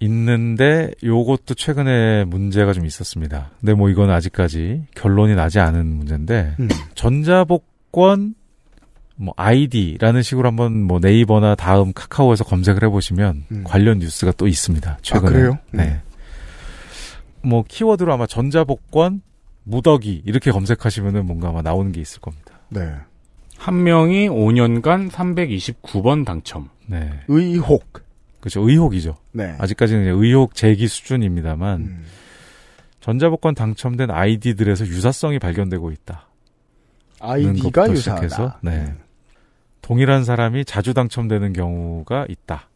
있는데 요것도 최근에 문제가 좀 있었습니다. 근데 뭐 이건 아직까지 결론이 나지 않은 문제인데 음. 전자복권 뭐 아이디라는 식으로 한번 뭐 네이버나 다음 카카오에서 검색을 해보시면 음. 관련 뉴스가 또 있습니다. 아, 최근에. 아, 그래요? 네. 음. 뭐 키워드로 아마 전자복권 무더기 이렇게 검색하시면은 뭔가 아마 나오는 게 있을 겁니다. 네. 한 명이 5년간 329번 당첨. 네. 의혹. 그렇죠. 의혹이죠. 네. 아직까지는 의혹 제기 수준입니다만 음. 전자복권 당첨된 아이디들에서 유사성이 발견되고 있다. 아이디가 유사하해서 네. 음. 동일한 사람이 자주 당첨되는 경우가 있다.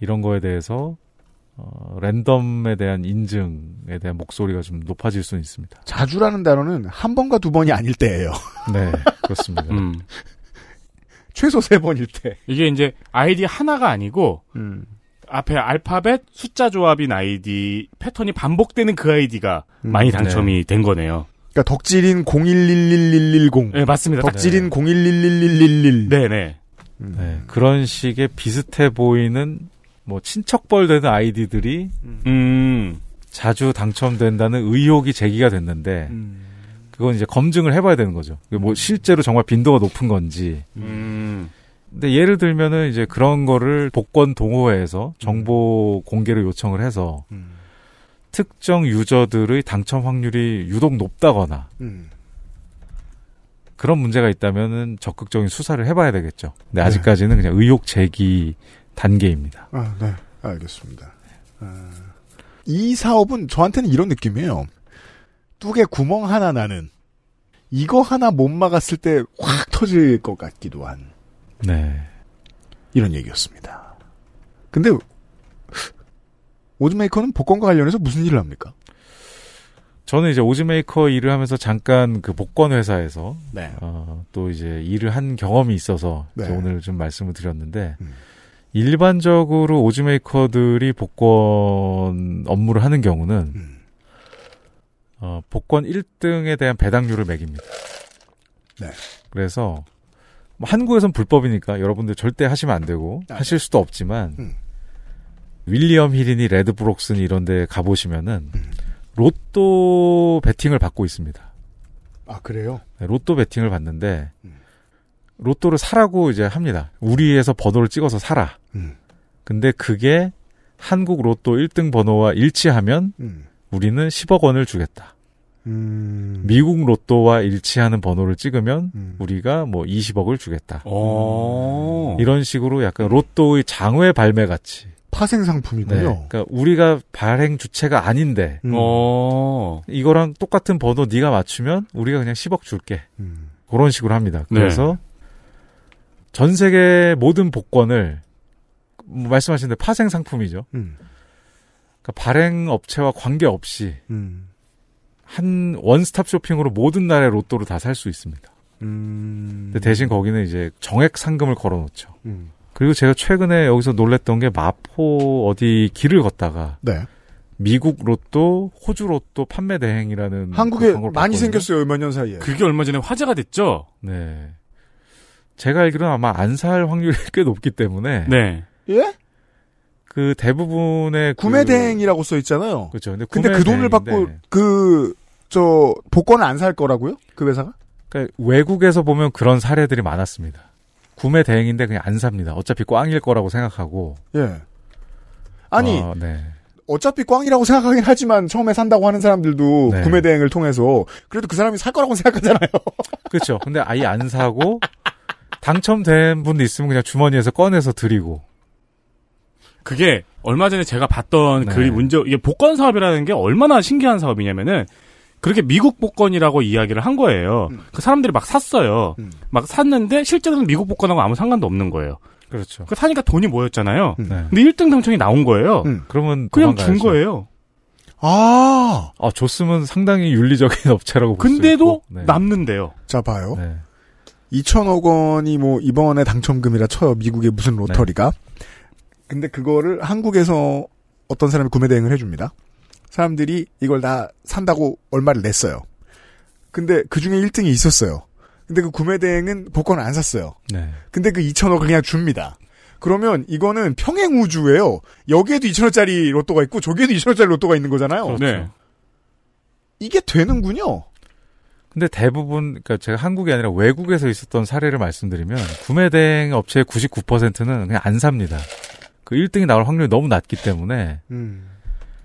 이런 거에 대해서 어, 랜덤에 대한 인증에 대한 목소리가 좀 높아질 수는 있습니다. 자주라는 단어는 한 번과 두 번이 아닐 때예요. 네, 그렇습니다. 음. 최소 세 번일 때. 이게 이제 아이디 하나가 아니고 음. 앞에 알파벳 숫자 조합인 아이디 패턴이 반복되는 그 아이디가 음, 많이 당첨이 네. 된 거네요. 그러니까 덕질인 0111110. 네, 맞습니다. 덕질인 네. 0111111. 네, 네. 네, 그런 식의 비슷해 보이는 뭐 친척벌 되는 아이디들이 음. 음. 자주 당첨된다는 의혹이 제기가 됐는데 음. 그건 이제 검증을 해봐야 되는 거죠. 뭐 실제로 정말 빈도가 높은 건지. 음. 근데 예를 들면은 이제 그런 거를 복권 동호회에서 음. 정보 공개를 요청을 해서 음. 특정 유저들의 당첨 확률이 유독 높다거나 그런 문제가 있다면은 적극적인 수사를 해봐야 되겠죠. 근데 네. 아직까지는 그냥 의혹 제기 단계입니다. 아, 네. 알겠습니다. 아, 이 사업은 저한테는 이런 느낌이에요. 뚝에 구멍 하나 나는 이거 하나 못 막았을 때 확 터질 것 같기도 한. 네. 이런 얘기였습니다. 근데 오즈메이커는 복권과 관련해서 무슨 일을 합니까? 저는 이제 오즈메이커 일을 하면서 잠깐 그 복권 회사에서 네. 어, 또 이제 일을 한 경험이 있어서 네. 오늘 좀 말씀을 드렸는데 음. 일반적으로 오즈 메이커들이 복권 업무를 하는 경우는 음. 어, 복권 1등에 대한 배당률을 매깁니다. 네. 그래서 뭐 한국에선 불법이니까 여러분들 절대 하시면 안 되고 아, 네. 하실 수도 없지만 음. 윌리엄 힐이니 레드 브록슨 이런 데 가보시면은 음. 로또 베팅을 받고 있습니다. 아, 그래요? 네, 로또 베팅을 받는데 음. 로또를 사라고 이제 합니다. 우리에서 번호를 찍어서 사라. 음. 근데 그게 한국 로또 1등 번호와 일치하면 음. 우리는 10억 원을 주겠다. 음. 미국 로또와 일치하는 번호를 찍으면 음. 우리가 뭐 20억을 주겠다. 오. 어. 이런 식으로 약간 로또의 장외 발매 같이 파생 상품이군요. 네. 그러니까 우리가 발행 주체가 아닌데 음. 어. 이거랑 똑같은 번호 네가 맞추면 우리가 그냥 10억 줄게. 음. 그런 식으로 합니다. 그래서 네. 전 세계 모든 복권을 뭐 말씀하신 대로 파생 상품이죠. 음. 그러니까 발행 업체와 관계없이 음. 한 원스톱 쇼핑으로 모든 나라의 로또를 다 살 수 있습니다. 음. 근데 대신 거기는 이제 정액 상금을 걸어놓죠. 음. 그리고 제가 최근에 여기서 놀랬던 게 마포 어디 길을 걷다가 네. 미국 로또, 호주 로또 판매 대행이라는 한국에 많이 봤거든요. 생겼어요 얼년 사이에. 그게 얼마 전에 화제가 됐죠. 네. 제가 알기로는 아마 안 살 확률이 꽤 높기 때문에. 네. 예? 그 대부분의 그 구매 대행이라고 써 있잖아요. 그렇죠. 근데, 근데 그 돈을 받고 그 저 복권을 안 살 거라고요? 그 회사가? 그러니까 외국에서 보면 그런 사례들이 많았습니다. 구매 대행인데 그냥 안 삽니다. 어차피 꽝일 거라고 생각하고. 예. 아니. 어, 네. 어차피 꽝이라고 생각하긴 하지만 처음에 산다고 하는 사람들도 네. 구매 대행을 통해서 그래도 그 사람이 살 거라고 생각하잖아요. 그렇죠. 근데 아예 안 사고 당첨된 분도 있으면 그냥 주머니에서 꺼내서 드리고. 그게 얼마 전에 제가 봤던 네. 글 문제 이게 복권 사업이라는 게 얼마나 신기한 사업이냐면은 그렇게 미국 복권이라고 이야기를 한 거예요. 음. 그 사람들이 막 샀어요. 음. 막 샀는데 실제로는 미국 복권하고 아무 상관도 없는 거예요. 그렇죠. 그 사니까 돈이 모였잖아요. 음. 네. 근데 1등 당첨이 나온 거예요. 음. 그러면 그냥 준 거예요. 아, 아 줬으면 상당히 윤리적인 업체라고 볼 수 있고. 근데도 네. 남는데요. 자 봐요. 네. 2천억 원이 뭐 이번에 당첨금이라 쳐요. 미국의 무슨 네. 로터리가. 네. 근데 그거를 한국에서 어떤 사람이 구매 대행을 해줍니다. 사람들이 이걸 다 산다고 얼마를 냈어요. 근데 그 중에 1등이 있었어요. 근데 그 구매 대행은 복권을 안 샀어요. 네. 근데 그 2천억을 그냥 줍니다. 그러면 이거는 평행 우주예요. 여기에도 2천억짜리 로또가 있고 저기에도 2천억짜리 로또가 있는 거잖아요. 그렇죠. 네. 이게 되는군요. 근데 대부분 그러니까 제가 한국이 아니라 외국에서 있었던 사례를 말씀드리면 구매 대행 업체의 99%는 그냥 안 삽니다. 그 1등이 나올 확률이 너무 낮기 때문에. 음.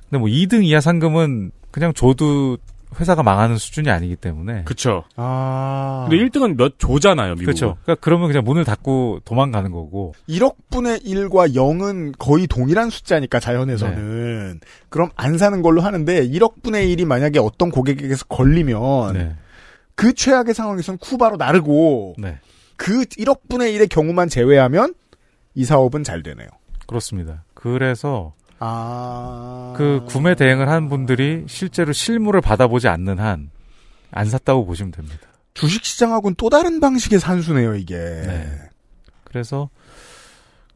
근데 뭐 2등 이하 상금은 그냥 줘도 회사가 망하는 수준이 아니기 때문에. 그렇죠. 아. 근데 1등은 몇 조잖아요, 미국. 그렇죠. 그러니까 그러면 그냥 문을 닫고 도망가는 거고. 1억 분의 1과 0은 거의 동일한 숫자니까 자연에서는. 네. 그럼 안 사는 걸로 하는데 1억 분의 1이 만약에 어떤 고객에게서 걸리면 네. 그 최악의 상황에서는 쿠바로 나르고 네. 그 1억분의 1의 경우만 제외하면 이 사업은 잘 되네요. 그렇습니다. 그래서 아... 그 구매 대행을 한 분들이 실제로 실물을 받아보지 않는 한 안 샀다고 보시면 됩니다. 주식시장하고는 또 다른 방식의 산수네요, 이게. 네. 그래서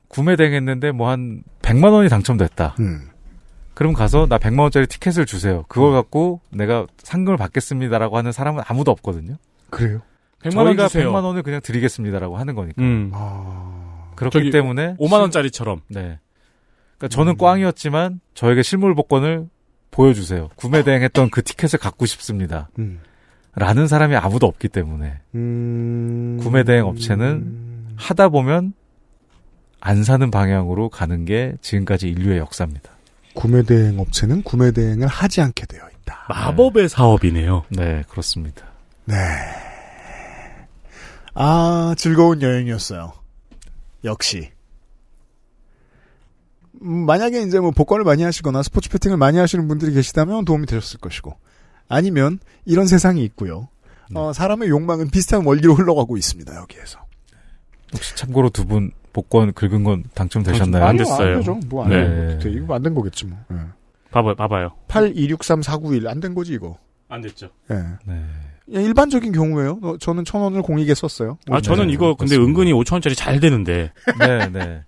구매 대행했는데 뭐 한 100만 원이 당첨됐다. 음. 그럼 가서 나 100만 원짜리 티켓을 주세요. 그걸 갖고 내가 상금을 받겠습니다라고 하는 사람은 아무도 없거든요. 그래요? 100만 저희가 원 주세요. 100만 원을 그냥 드리겠습니다라고 하는 거니까. 음. 아... 그렇기 때문에 5만 원짜리처럼. 네. 그러니까 저는 음... 꽝이었지만 저에게 실물 복권을 보여주세요. 구매 대행했던 그 티켓을 갖고 싶습니다. 음. 라는 사람이 아무도 없기 때문에 음. 구매 대행 업체는 하다 보면 안 사는 방향으로 가는 게 지금까지 인류의 역사입니다. 구매대행 업체는 구매대행을 하지 않게 되어 있다. 마법의 네. 사업이네요. 네, 그렇습니다. 네. 아, 즐거운 여행이었어요. 역시. 음, 만약에 이제 뭐 복권을 많이 하시거나 스포츠 패팅을 많이 하시는 분들이 계시다면 도움이 되셨을 것이고. 아니면 이런 세상이 있고요. 어, 네. 어, 사람의 욕망은 비슷한 원리로 흘러가고 있습니다, 여기에서. 혹시 참고로 두분 복권 긁은 건 당첨되셨나요? 아, 안 됐어요. 안 되죠. 뭐안 네. 뭐, 이거 안된 거겠지 뭐. 네. 봐봐요, 봐봐요. 8263491 안 된 거지 이거. 안 됐죠. 예. 네. 네. 일반적인 경우에요 어, 저는 천 원을 공익에 썼어요. 아 네. 저는 이거 근데 그렇습니다. 은근히 5천 원짜리 잘 되는데. 네, 네.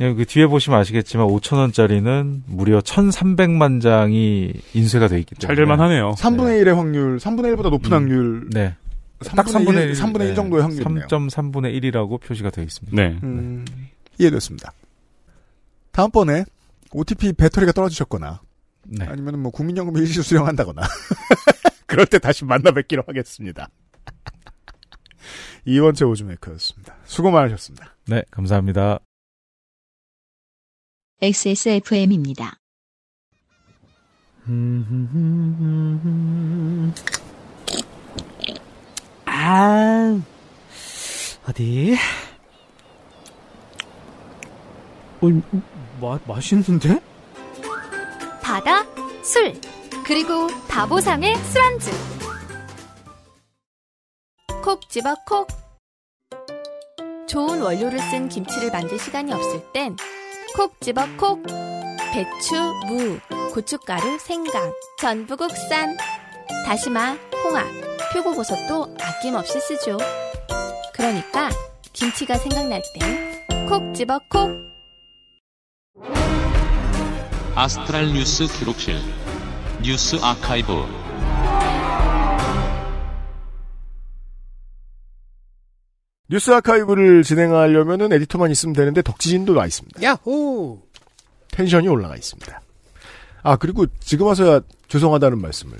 예, 그 뒤에 보시면 아시겠지만 5천 원짜리는 무려 1,300만 장이 인쇄가 돼 있기 때문에 잘 될만 하네요. 3분의 1의 확률, 3분의 1보다 높은 음, 확률 네. 딱 3분의 1, 3분의 1 정도의 확률이네요. 3.3분의 1이라고 표시가 되어 있습니다. 네. 음, 네. 이해됐습니다. 다음번에 OTP 배터리가 떨어지셨거나 네. 아니면 뭐 국민연금 일시 수령한다거나 그럴 때 다시 만나 뵙기로 하겠습니다. 이원재 오즈메이커였습니다. 수고 많으셨습니다. 네, 감사합니다. XSFM입니다. 아, 어디? 어, 마, 맛있는데? 바다, 술, 그리고 다보상의 술안주. 콕 집어 콕. 좋은 원료를 쓴 김치를 만들 시간이 없을 땐 콕 집어 콕. 배추, 무, 고춧가루, 생강, 전부 국산, 다시마, 홍합. 표고버섯도 아낌없이 쓰죠. 그러니까 김치가 생각날 때 콕 집어 콕! 아스트랄 뉴스 기록실 뉴스 아카이브 뉴스 아카이브를 진행하려면 에디터만 있으면 되는데 덕지진도 와 있습니다. 야호! 텐션이 올라가 있습니다. 아 그리고 지금 와서야 죄송하다는 말씀을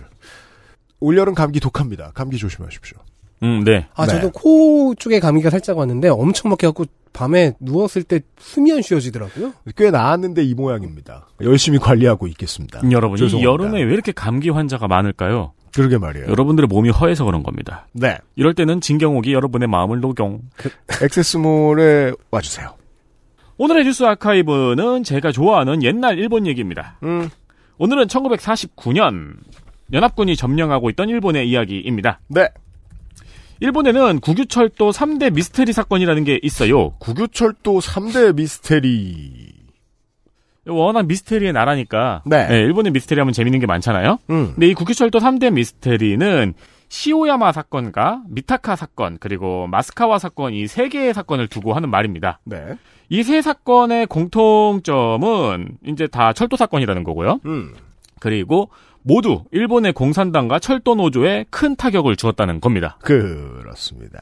올여름 감기 독합니다. 감기 조심하십시오. 음, 네. 아, 네. 저도 코 쪽에 감기가 살짝 왔는데 엄청 막혀갖고 밤에 누웠을 때 숨이 안 쉬어지더라고요. 꽤 나았는데 이 모양입니다. 열심히 관리하고 있겠습니다. 음, 여러분, 죄이 여름에 왜 이렇게 감기 환자가 많을까요? 그러게 말이에요. 여러분들의 몸이 허해서 그런 겁니다. 네. 이럴 때는 진경옥이 여러분의 마음을 녹용. 그, 액세스몰에 와주세요. 오늘의 뉴스 아카이브는 제가 좋아하는 옛날 일본 얘기입니다. 음. 오늘은 1949년 연합군이 점령하고 있던 일본의 이야기입니다. 네. 일본에는 구규철도 3대 미스테리 사건이라는 게 있어요. 구규철도 3대 미스테리. 워낙 미스테리의 나라니까. 네. 네 일본의 미스테리 하면 재밌는 게 많잖아요. 음. 근데 이 구규철도 3대 미스테리는 시오야마 사건과 미타카 사건 그리고 마스카와 사건 이 세 개의 사건을 두고 하는 말입니다. 네. 이 세 사건의 공통점은 이제 다 철도 사건이라는 거고요. 음. 그리고 모두 일본의 공산당과 철도 노조에 큰 타격을 주었다는 겁니다. 그렇습니다.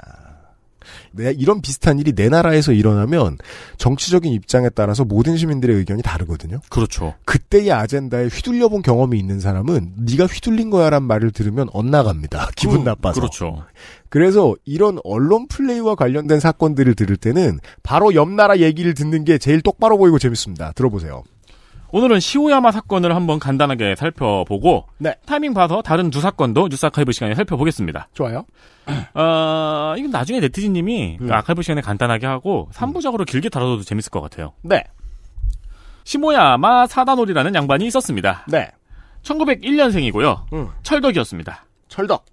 네, 이런 비슷한 일이 내 나라에서 일어나면 정치적인 입장에 따라서 모든 시민들의 의견이 다르거든요. 그렇죠. 그때의 아젠다에 휘둘려 본 경험이 있는 사람은 네가 휘둘린 거야란 말을 들으면 엇나갑니다. 기분 음, 나빠서. 그렇죠. 그래서 이런 언론 플레이와 관련된 사건들을 들을 때는 바로 옆 나라 얘기를 듣는 게 제일 똑바로 보이고 재밌습니다. 들어보세요. 오늘은 시오야마 사건을 한번 간단하게 살펴보고 네. 타이밍 봐서 다른 두 사건도 뉴스 아카이브 시간에 살펴보겠습니다. 좋아요. 어, 이건 나중에 네티즌님이 음. 그 아카이브 시간에 간단하게 하고 3부적으로 길게 다뤄도 재밌을 것 같아요. 네. 시모야마 사다놀이라는 양반이 있었습니다. 네. 1901년생이고요. 음. 철덕이었습니다. 철덕.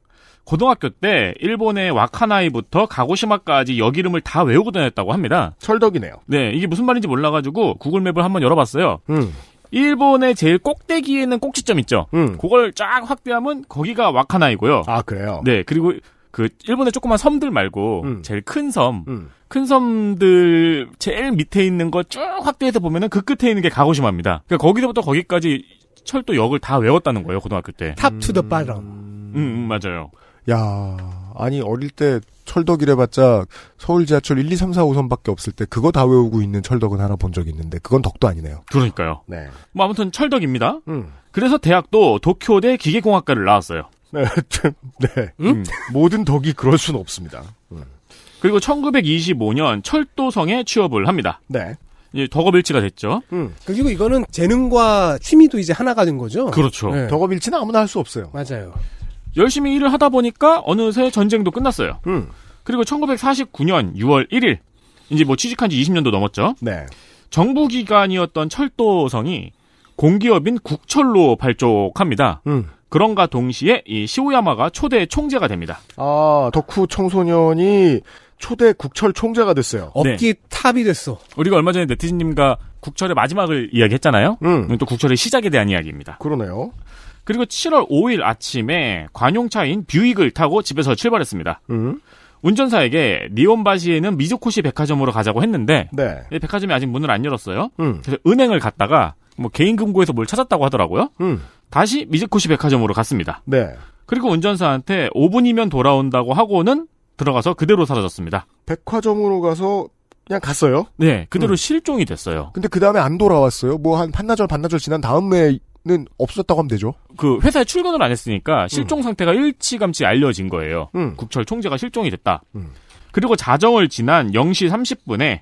고등학교 때 일본의 와카나이부터 가고시마까지 역 이름을 다 외우고 다녔다고 합니다. 철덕이네요. 네, 이게 무슨 말인지 몰라가지고 구글맵을 한번 열어봤어요. 음. 일본의 제일 꼭대기에 는 꼭지점 있죠. 음. 그걸 쫙 확대하면 거기가 와카나이고요. 아 그래요. 네 그리고 그 일본의 조그만 섬들 말고 음. 제일 큰 섬, 음. 큰 섬들 제일 밑에 있는 거 쭉 확대해서 보면은 그 끝에 있는 게 가고시마입니다. 그러니까 거기서부터 거기까지 철도역을 다 외웠다는 거예요 고등학교 때. 탑 투더 바람. 음, 맞아요. 야. 아니 어릴 때 철덕이래 봤자 서울 지하철 1, 2, 3, 4, 5선밖에 없을 때 그거 다 외우고 있는 철덕은 하나 본 적이 있는데 그건 덕도 아니네요. 그러니까요. 네. 뭐 아무튼 철덕입니다. 음. 그래서 대학도 도쿄대 기계공학과를 나왔어요. 네. 네. 음? 모든 덕이 그럴 수는 없습니다. 음. 그리고 1925년 철도성에 취업을 합니다. 네. 이제 덕업일치가 됐죠. 음. 그리고 이거는 재능과 취미도 이제 하나가 된 거죠. 그렇죠. 네. 덕업일치는 아무나 할 수 없어요. 맞아요. 열심히 일을 하다 보니까 어느새 전쟁도 끝났어요. 음. 그리고 1949년 6월 1일 이제 뭐 취직한 지 20년도 넘었죠. 네. 정부 기관이었던 철도성이 공기업인 국철로 발족합니다. 음. 그런가 동시에 이 시오야마가 초대 총재가 됩니다. 아, 덕후 청소년이 초대 국철 총재가 됐어요. 업기 네. 탑이 됐어. 우리가 얼마 전에 네티즌님과 국철의 마지막을 이야기했잖아요. 음. 또 국철의 시작에 대한 이야기입니다. 그러네요. 그리고 7월 5일 아침에 관용차인 뷰익을 타고 집에서 출발했습니다. 음. 운전사에게 니온바시에는 미즈코시 백화점으로 가자고 했는데 네. 백화점이 아직 문을 안 열었어요. 음. 그래서 은행을 갔다가 뭐 개인 금고에서 뭘 찾았다고 하더라고요. 음. 다시 미즈코시 백화점으로 갔습니다. 네. 그리고 운전사한테 5분이면 돌아온다고 하고는 들어가서 그대로 사라졌습니다. 백화점으로 가서 그냥 갔어요? 네, 그대로 음. 실종이 됐어요. 근데 그 다음에 안 돌아왔어요? 뭐 한 반나절 반나절 지난 다음에 는 없었다고 하면 되죠. 그 회사에 출근을 안 했으니까 실종 음. 상태가 일찌감치 알려진 거예요. 음. 국철 총재가 실종이 됐다. 음. 그리고 자정을 지난 0시 30분에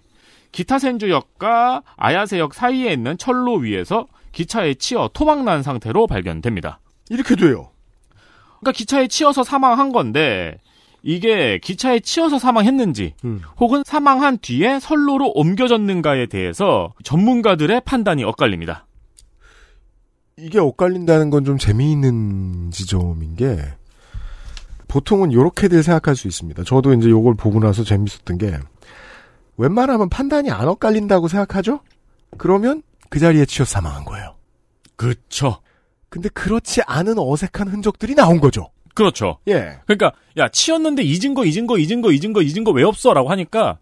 기타센주역과 아야세역 사이에 있는 철로 위에서 기차에 치여 토막난 상태로 발견됩니다. 이렇게 돼요. 그러니까 기차에 치여서 사망한 건데 이게 기차에 치여서 사망했는지 음. 혹은 사망한 뒤에 선로로 옮겨졌는가에 대해서 전문가들의 판단이 엇갈립니다. 이게 엇갈린다는 건 좀 재미있는 지점인 게 보통은 이렇게들 생각할 수 있습니다. 저도 이제 요걸 보고 나서 재밌었던 게 웬만하면 판단이 안 엇갈린다고 생각하죠? 그러면 그 자리에 치여 사망한 거예요. 그렇죠. 근데 그렇지 않은 어색한 흔적들이 나온 거죠. 그렇죠. 예. 그러니까 야 치였는데 잊은 거 잊은 거 잊은 거 잊은 거 잊은 거 왜 없어라고 하니까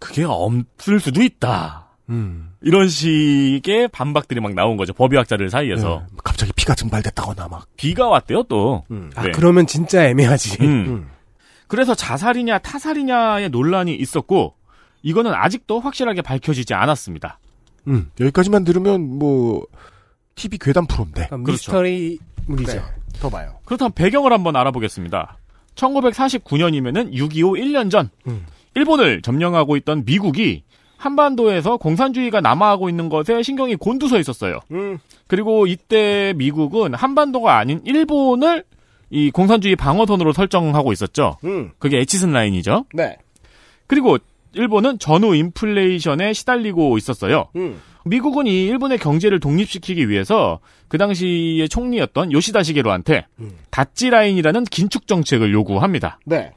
그게 없을 수도 있다. 음. 이런 식의 반박들이 막 나온 거죠. 법의학자들 사이에서. 음. 갑자기 피가 증발됐다거나 막. 비가 왔대요, 또. 음. 아, 네. 그러면 진짜 애매하지. 음. 음. 그래서 자살이냐 타살이냐의 논란이 있었고, 이거는 아직도 확실하게 밝혀지지 않았습니다. 음, 여기까지만 들으면 뭐, TV 괴담 프로인데. 그 미스터리 물이죠. 그렇죠. 네. 더 봐요. 그렇다면 배경을 한번 알아보겠습니다. 1949년이면은 6.25 1년 전, 음. 일본을 점령하고 있던 미국이 한반도에서 공산주의가 남아하고 있는 것에 신경이 곤두서 있었어요. 음. 그리고 이때 미국은 한반도가 아닌 일본을 이 공산주의 방어선으로 설정하고 있었죠. 음. 그게 에치슨 라인이죠. 네. 그리고 일본은 전후 인플레이션에 시달리고 있었어요. 음. 미국은 이 일본의 경제를 독립시키기 위해서 그 당시의 총리였던 요시다 시게로한테 음. 닷지 라인이라는 긴축 정책을 요구합니다. 네.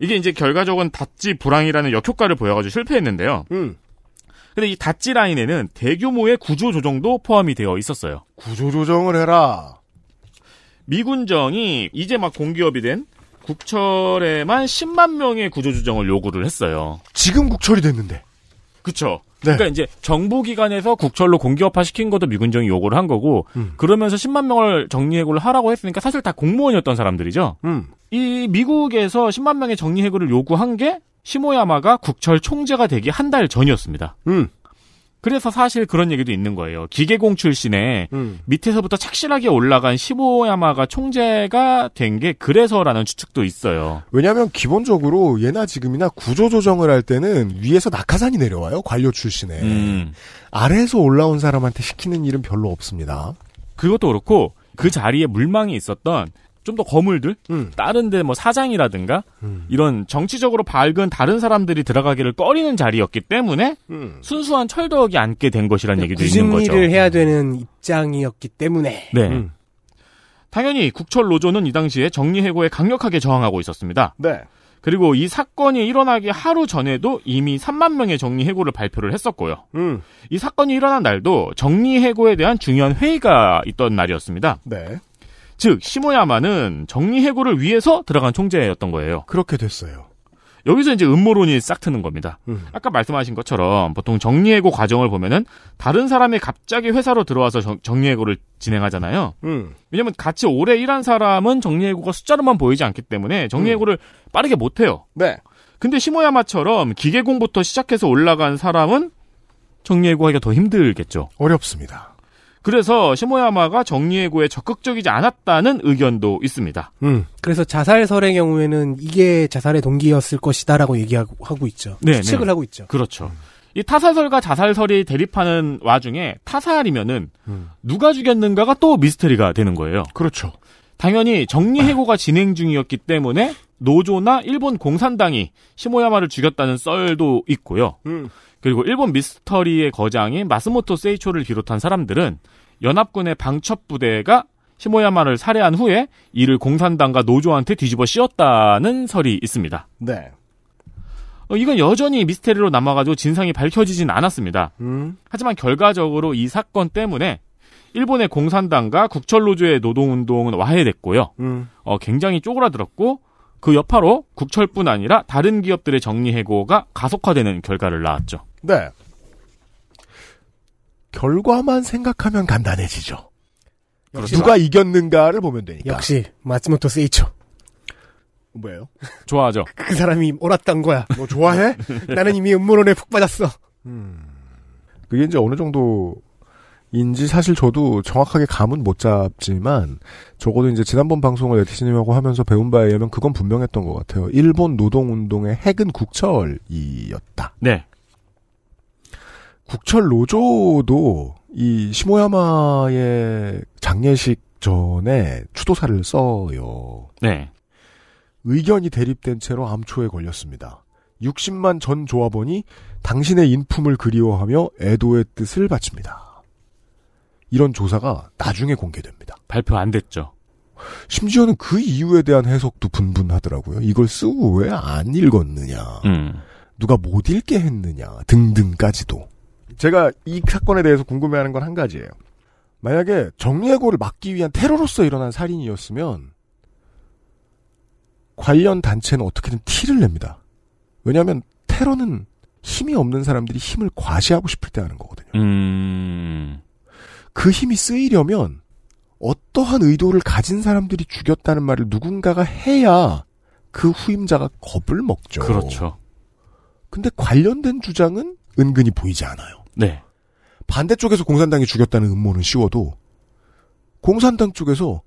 이게 이제 결과적은로 닷지 불황이라는 역효과를 보여가지고 실패했는데요. 음. 근데 이 닷지 라인에는 대규모의 구조조정도 포함이 되어 있었어요. 구조조정을 해라. 미군정이 이제 막 공기업이 된 국철에만 10만 명의 구조조정을 요구를 했어요. 지금 국철이 됐는데. 그쵸. 네. 그러니까 이제 정부기관에서 국철로 공기업화 시킨 것도 미군정이 요구를 한 거고 음. 그러면서 10만 명을 정리해고를 하라고 했으니까 사실 다 공무원이었던 사람들이죠. 음. 이 미국에서 10만 명의 정리해고를 요구한 게 시모야마가 국철 총재가 되기 한 달 전이었습니다. 음. 그래서 사실 그런 얘기도 있는 거예요. 기계공 출신에 음. 밑에서부터 착실하게 올라간 시모야마가 총재가 된 게 그래서라는 추측도 있어요. 왜냐하면 기본적으로 예나 지금이나 구조조정을 할 때는 위에서 낙하산이 내려와요. 관료 출신에 음. 아래에서 올라온 사람한테 시키는 일은 별로 없습니다. 그것도 그렇고 그 자리에 물망이 있었던 좀더 거물들 음. 다른데 뭐 사장이라든가 음. 이런 정치적으로 밝은 다른 사람들이 들어가기를 꺼리는 자리였기 때문에 음. 순수한 철도역이 앉게 된 것이라는 그러니까 얘기도 있는 거죠. 일을 해야 되는 입장이었기 때문에. 네. 음. 당연히 국철 노조는 이 당시에 정리해고에 강력하게 저항하고 있었습니다. 네. 그리고 이 사건이 일어나기 하루 전에도 이미 3만 명의 정리해고를 발표를 했었고요. 음. 이 사건이 일어난 날도 정리해고에 대한 중요한 회의가 있던 날이었습니다. 네. 즉 시모야마는 정리해고를 위해서 들어간 총재였던 거예요. 그렇게 됐어요. 여기서 이제 음모론이 싹 트는 겁니다. 음. 아까 말씀하신 것처럼 보통 정리해고 과정을 보면은 다른 사람이 갑자기 회사로 들어와서 정, 리해고를 진행하잖아요. 음. 왜냐면 같이 오래 일한 사람은 정리해고가 숫자로만 보이지 않기 때문에 정리해고를 음. 빠르게 못 해요. 네. 근데 시모야마처럼 기계공부터 시작해서 올라간 사람은 정리해고하기가 더 힘들겠죠. 어렵습니다. 그래서 시모야마가 정리해고에 적극적이지 않았다는 의견도 있습니다. 음. 그래서 자살설의 경우에는 이게 자살의 동기였을 것이다라고 얘기하고 있죠. 네, 네. 추측을 네. 하고 있죠. 그렇죠. 음. 이타살설과 자살설이 대립하는 와중에 타살이면은 음. 누가 죽였는가가 또 미스터리가 되는 거예요. 그렇죠. 당연히 정리해고가 진행 중이었기 때문에 노조나 일본 공산당이 시모야마를 죽였다는 썰도 있고요. 음. 그리고 일본 미스터리의 거장인 마스모토 세이초를 비롯한 사람들은 연합군의 방첩 부대가 시모야마를 살해한 후에 이를 공산당과 노조한테 뒤집어 씌웠다는 설이 있습니다. 네. 어, 이건 여전히 미스테리로 남아가지고 진상이 밝혀지진 않았습니다. 음. 하지만 결과적으로 이 사건 때문에 일본의 공산당과 국철노조의 노동운동은 와해됐고요. 음. 어, 굉장히 쪼그라들었고 그 여파로 국철뿐 아니라 다른 기업들의 정리해고가 가속화되는 결과를 낳았죠. 네. 결과만 생각하면 간단해지죠. 그렇 누가 이겼는가를 보면 되니까. 역시 마츠모토 세이초. 뭐예요? 좋아하죠. 그 사람이 옳았던 거야. 너 좋아해? 나는 이미 음모론에 푹 빠졌어. 음. 그게 이제 어느 정도 인지 사실 저도 정확하게 감은 못 잡지만 적어도 이제 지난번 방송을 에티스님하고 하면서 배운 바에 의하면 그건 분명했던 것 같아요. 일본 노동운동의 핵은 국철이었다. 네. 국철 노조도 이 시모야마의 장례식 전에 추도사를 써요. 네. 의견이 대립된 채로 암초에 걸렸습니다. 60만 전 조합원이 당신의 인품을 그리워하며 애도의 뜻을 바칩니다. 이런 조사가 나중에 공개됩니다. 발표 안 됐죠. 심지어는 그 이유에 대한 해석도 분분하더라고요. 이걸 쓰고 왜 안 읽었느냐, 음. 누가 못 읽게 했느냐 등등까지도. 제가 이 사건에 대해서 궁금해하는 건 한 가지예요. 만약에 정리해고를 막기 위한 테러로서 일어난 살인이었으면 관련 단체는 어떻게든 티를 냅니다. 왜냐하면 테러는 힘이 없는 사람들이 힘을 과시하고 싶을 때 하는 거거든요. 음... 그 힘이 쓰이려면 어떠한 의도를 가진 사람들이 죽였다는 말을 누군가가 해야 그 후임자가 겁을 먹죠. 그렇죠. 근데 관련된 주장은 은근히 보이지 않아요. 네. 반대쪽에서 공산당이 죽였다는 음모는 쉬워도 공산당 쪽에서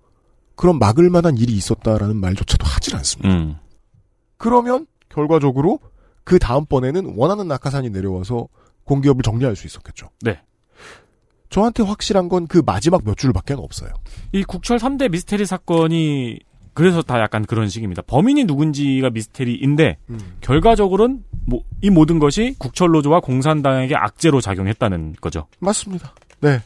그런 막을 만한 일이 있었다라는 말조차도 하질 않습니다. 음. 그러면 결과적으로 그 다음번에는 원하는 낙하산이 내려와서 공기업을 정리할 수 있었겠죠. 네. 저한테 확실한 건 그 마지막 몇 줄밖에 없어요. 이 국철 3대 미스테리 사건이 그래서 다 약간 그런 식입니다. 범인이 누군지가 미스테리인데 음. 결과적으로는 뭐이 모든 것이 국철노조와 공산당에게 악재로 작용했다는 거죠. 맞습니다. 네.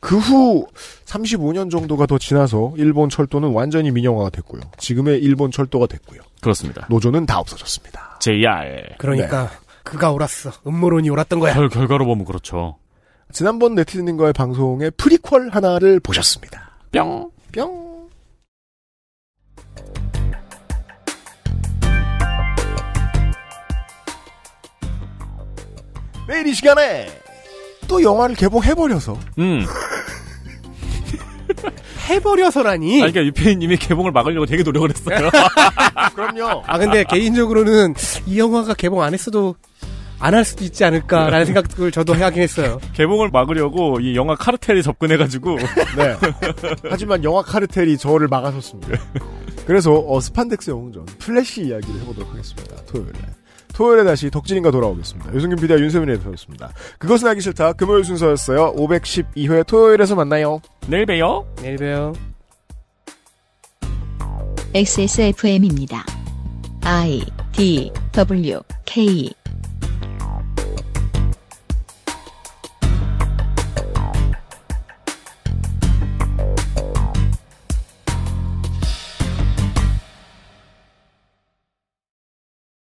그 후 35년 정도가 더 지나서 일본 철도는 완전히 민영화가 됐고요. 지금의 일본 철도가 됐고요. 그렇습니다. 노조는 다 없어졌습니다. JR. 그러니까 네. 그가 옳았어. 음모론이 옳았던 거야. 결, 결과로 보면 그렇죠. 지난번 네티즌과의 님 방송에 프리퀄 하나를 보셨습니다. 뿅. 뿅. 매일 이 시간에 또 영화를 개봉해버려서. 음. 해버려서라니. 아니, 그러니까 유페인님이 개봉을 막으려고 되게 노력을 했어요. 그럼요. 아 근데 개인적으로는 이 영화가 개봉 안 했어도 안 할 수도 있지 않을까라는 네. 생각을 저도 하긴 했어요. 개봉을 막으려고 이 영화 카르텔이 접근해가지고. 네. 하지만 영화 카르텔이 저를 막아섰습니다. 네. 그래서 어, 스판덱스 영웅전 플래시 이야기를 해보도록 하겠습니다. 토요일에. 토요일에 다시 덕진인가 돌아오겠습니다. 유승균 비디와 윤세민 에디터습니다 그것은 하기 싫다. 금요일 순서였어요. 512회 토요일에서 만나요. 내일 봬요. 내일 봬요. XSFM입니다. I D W K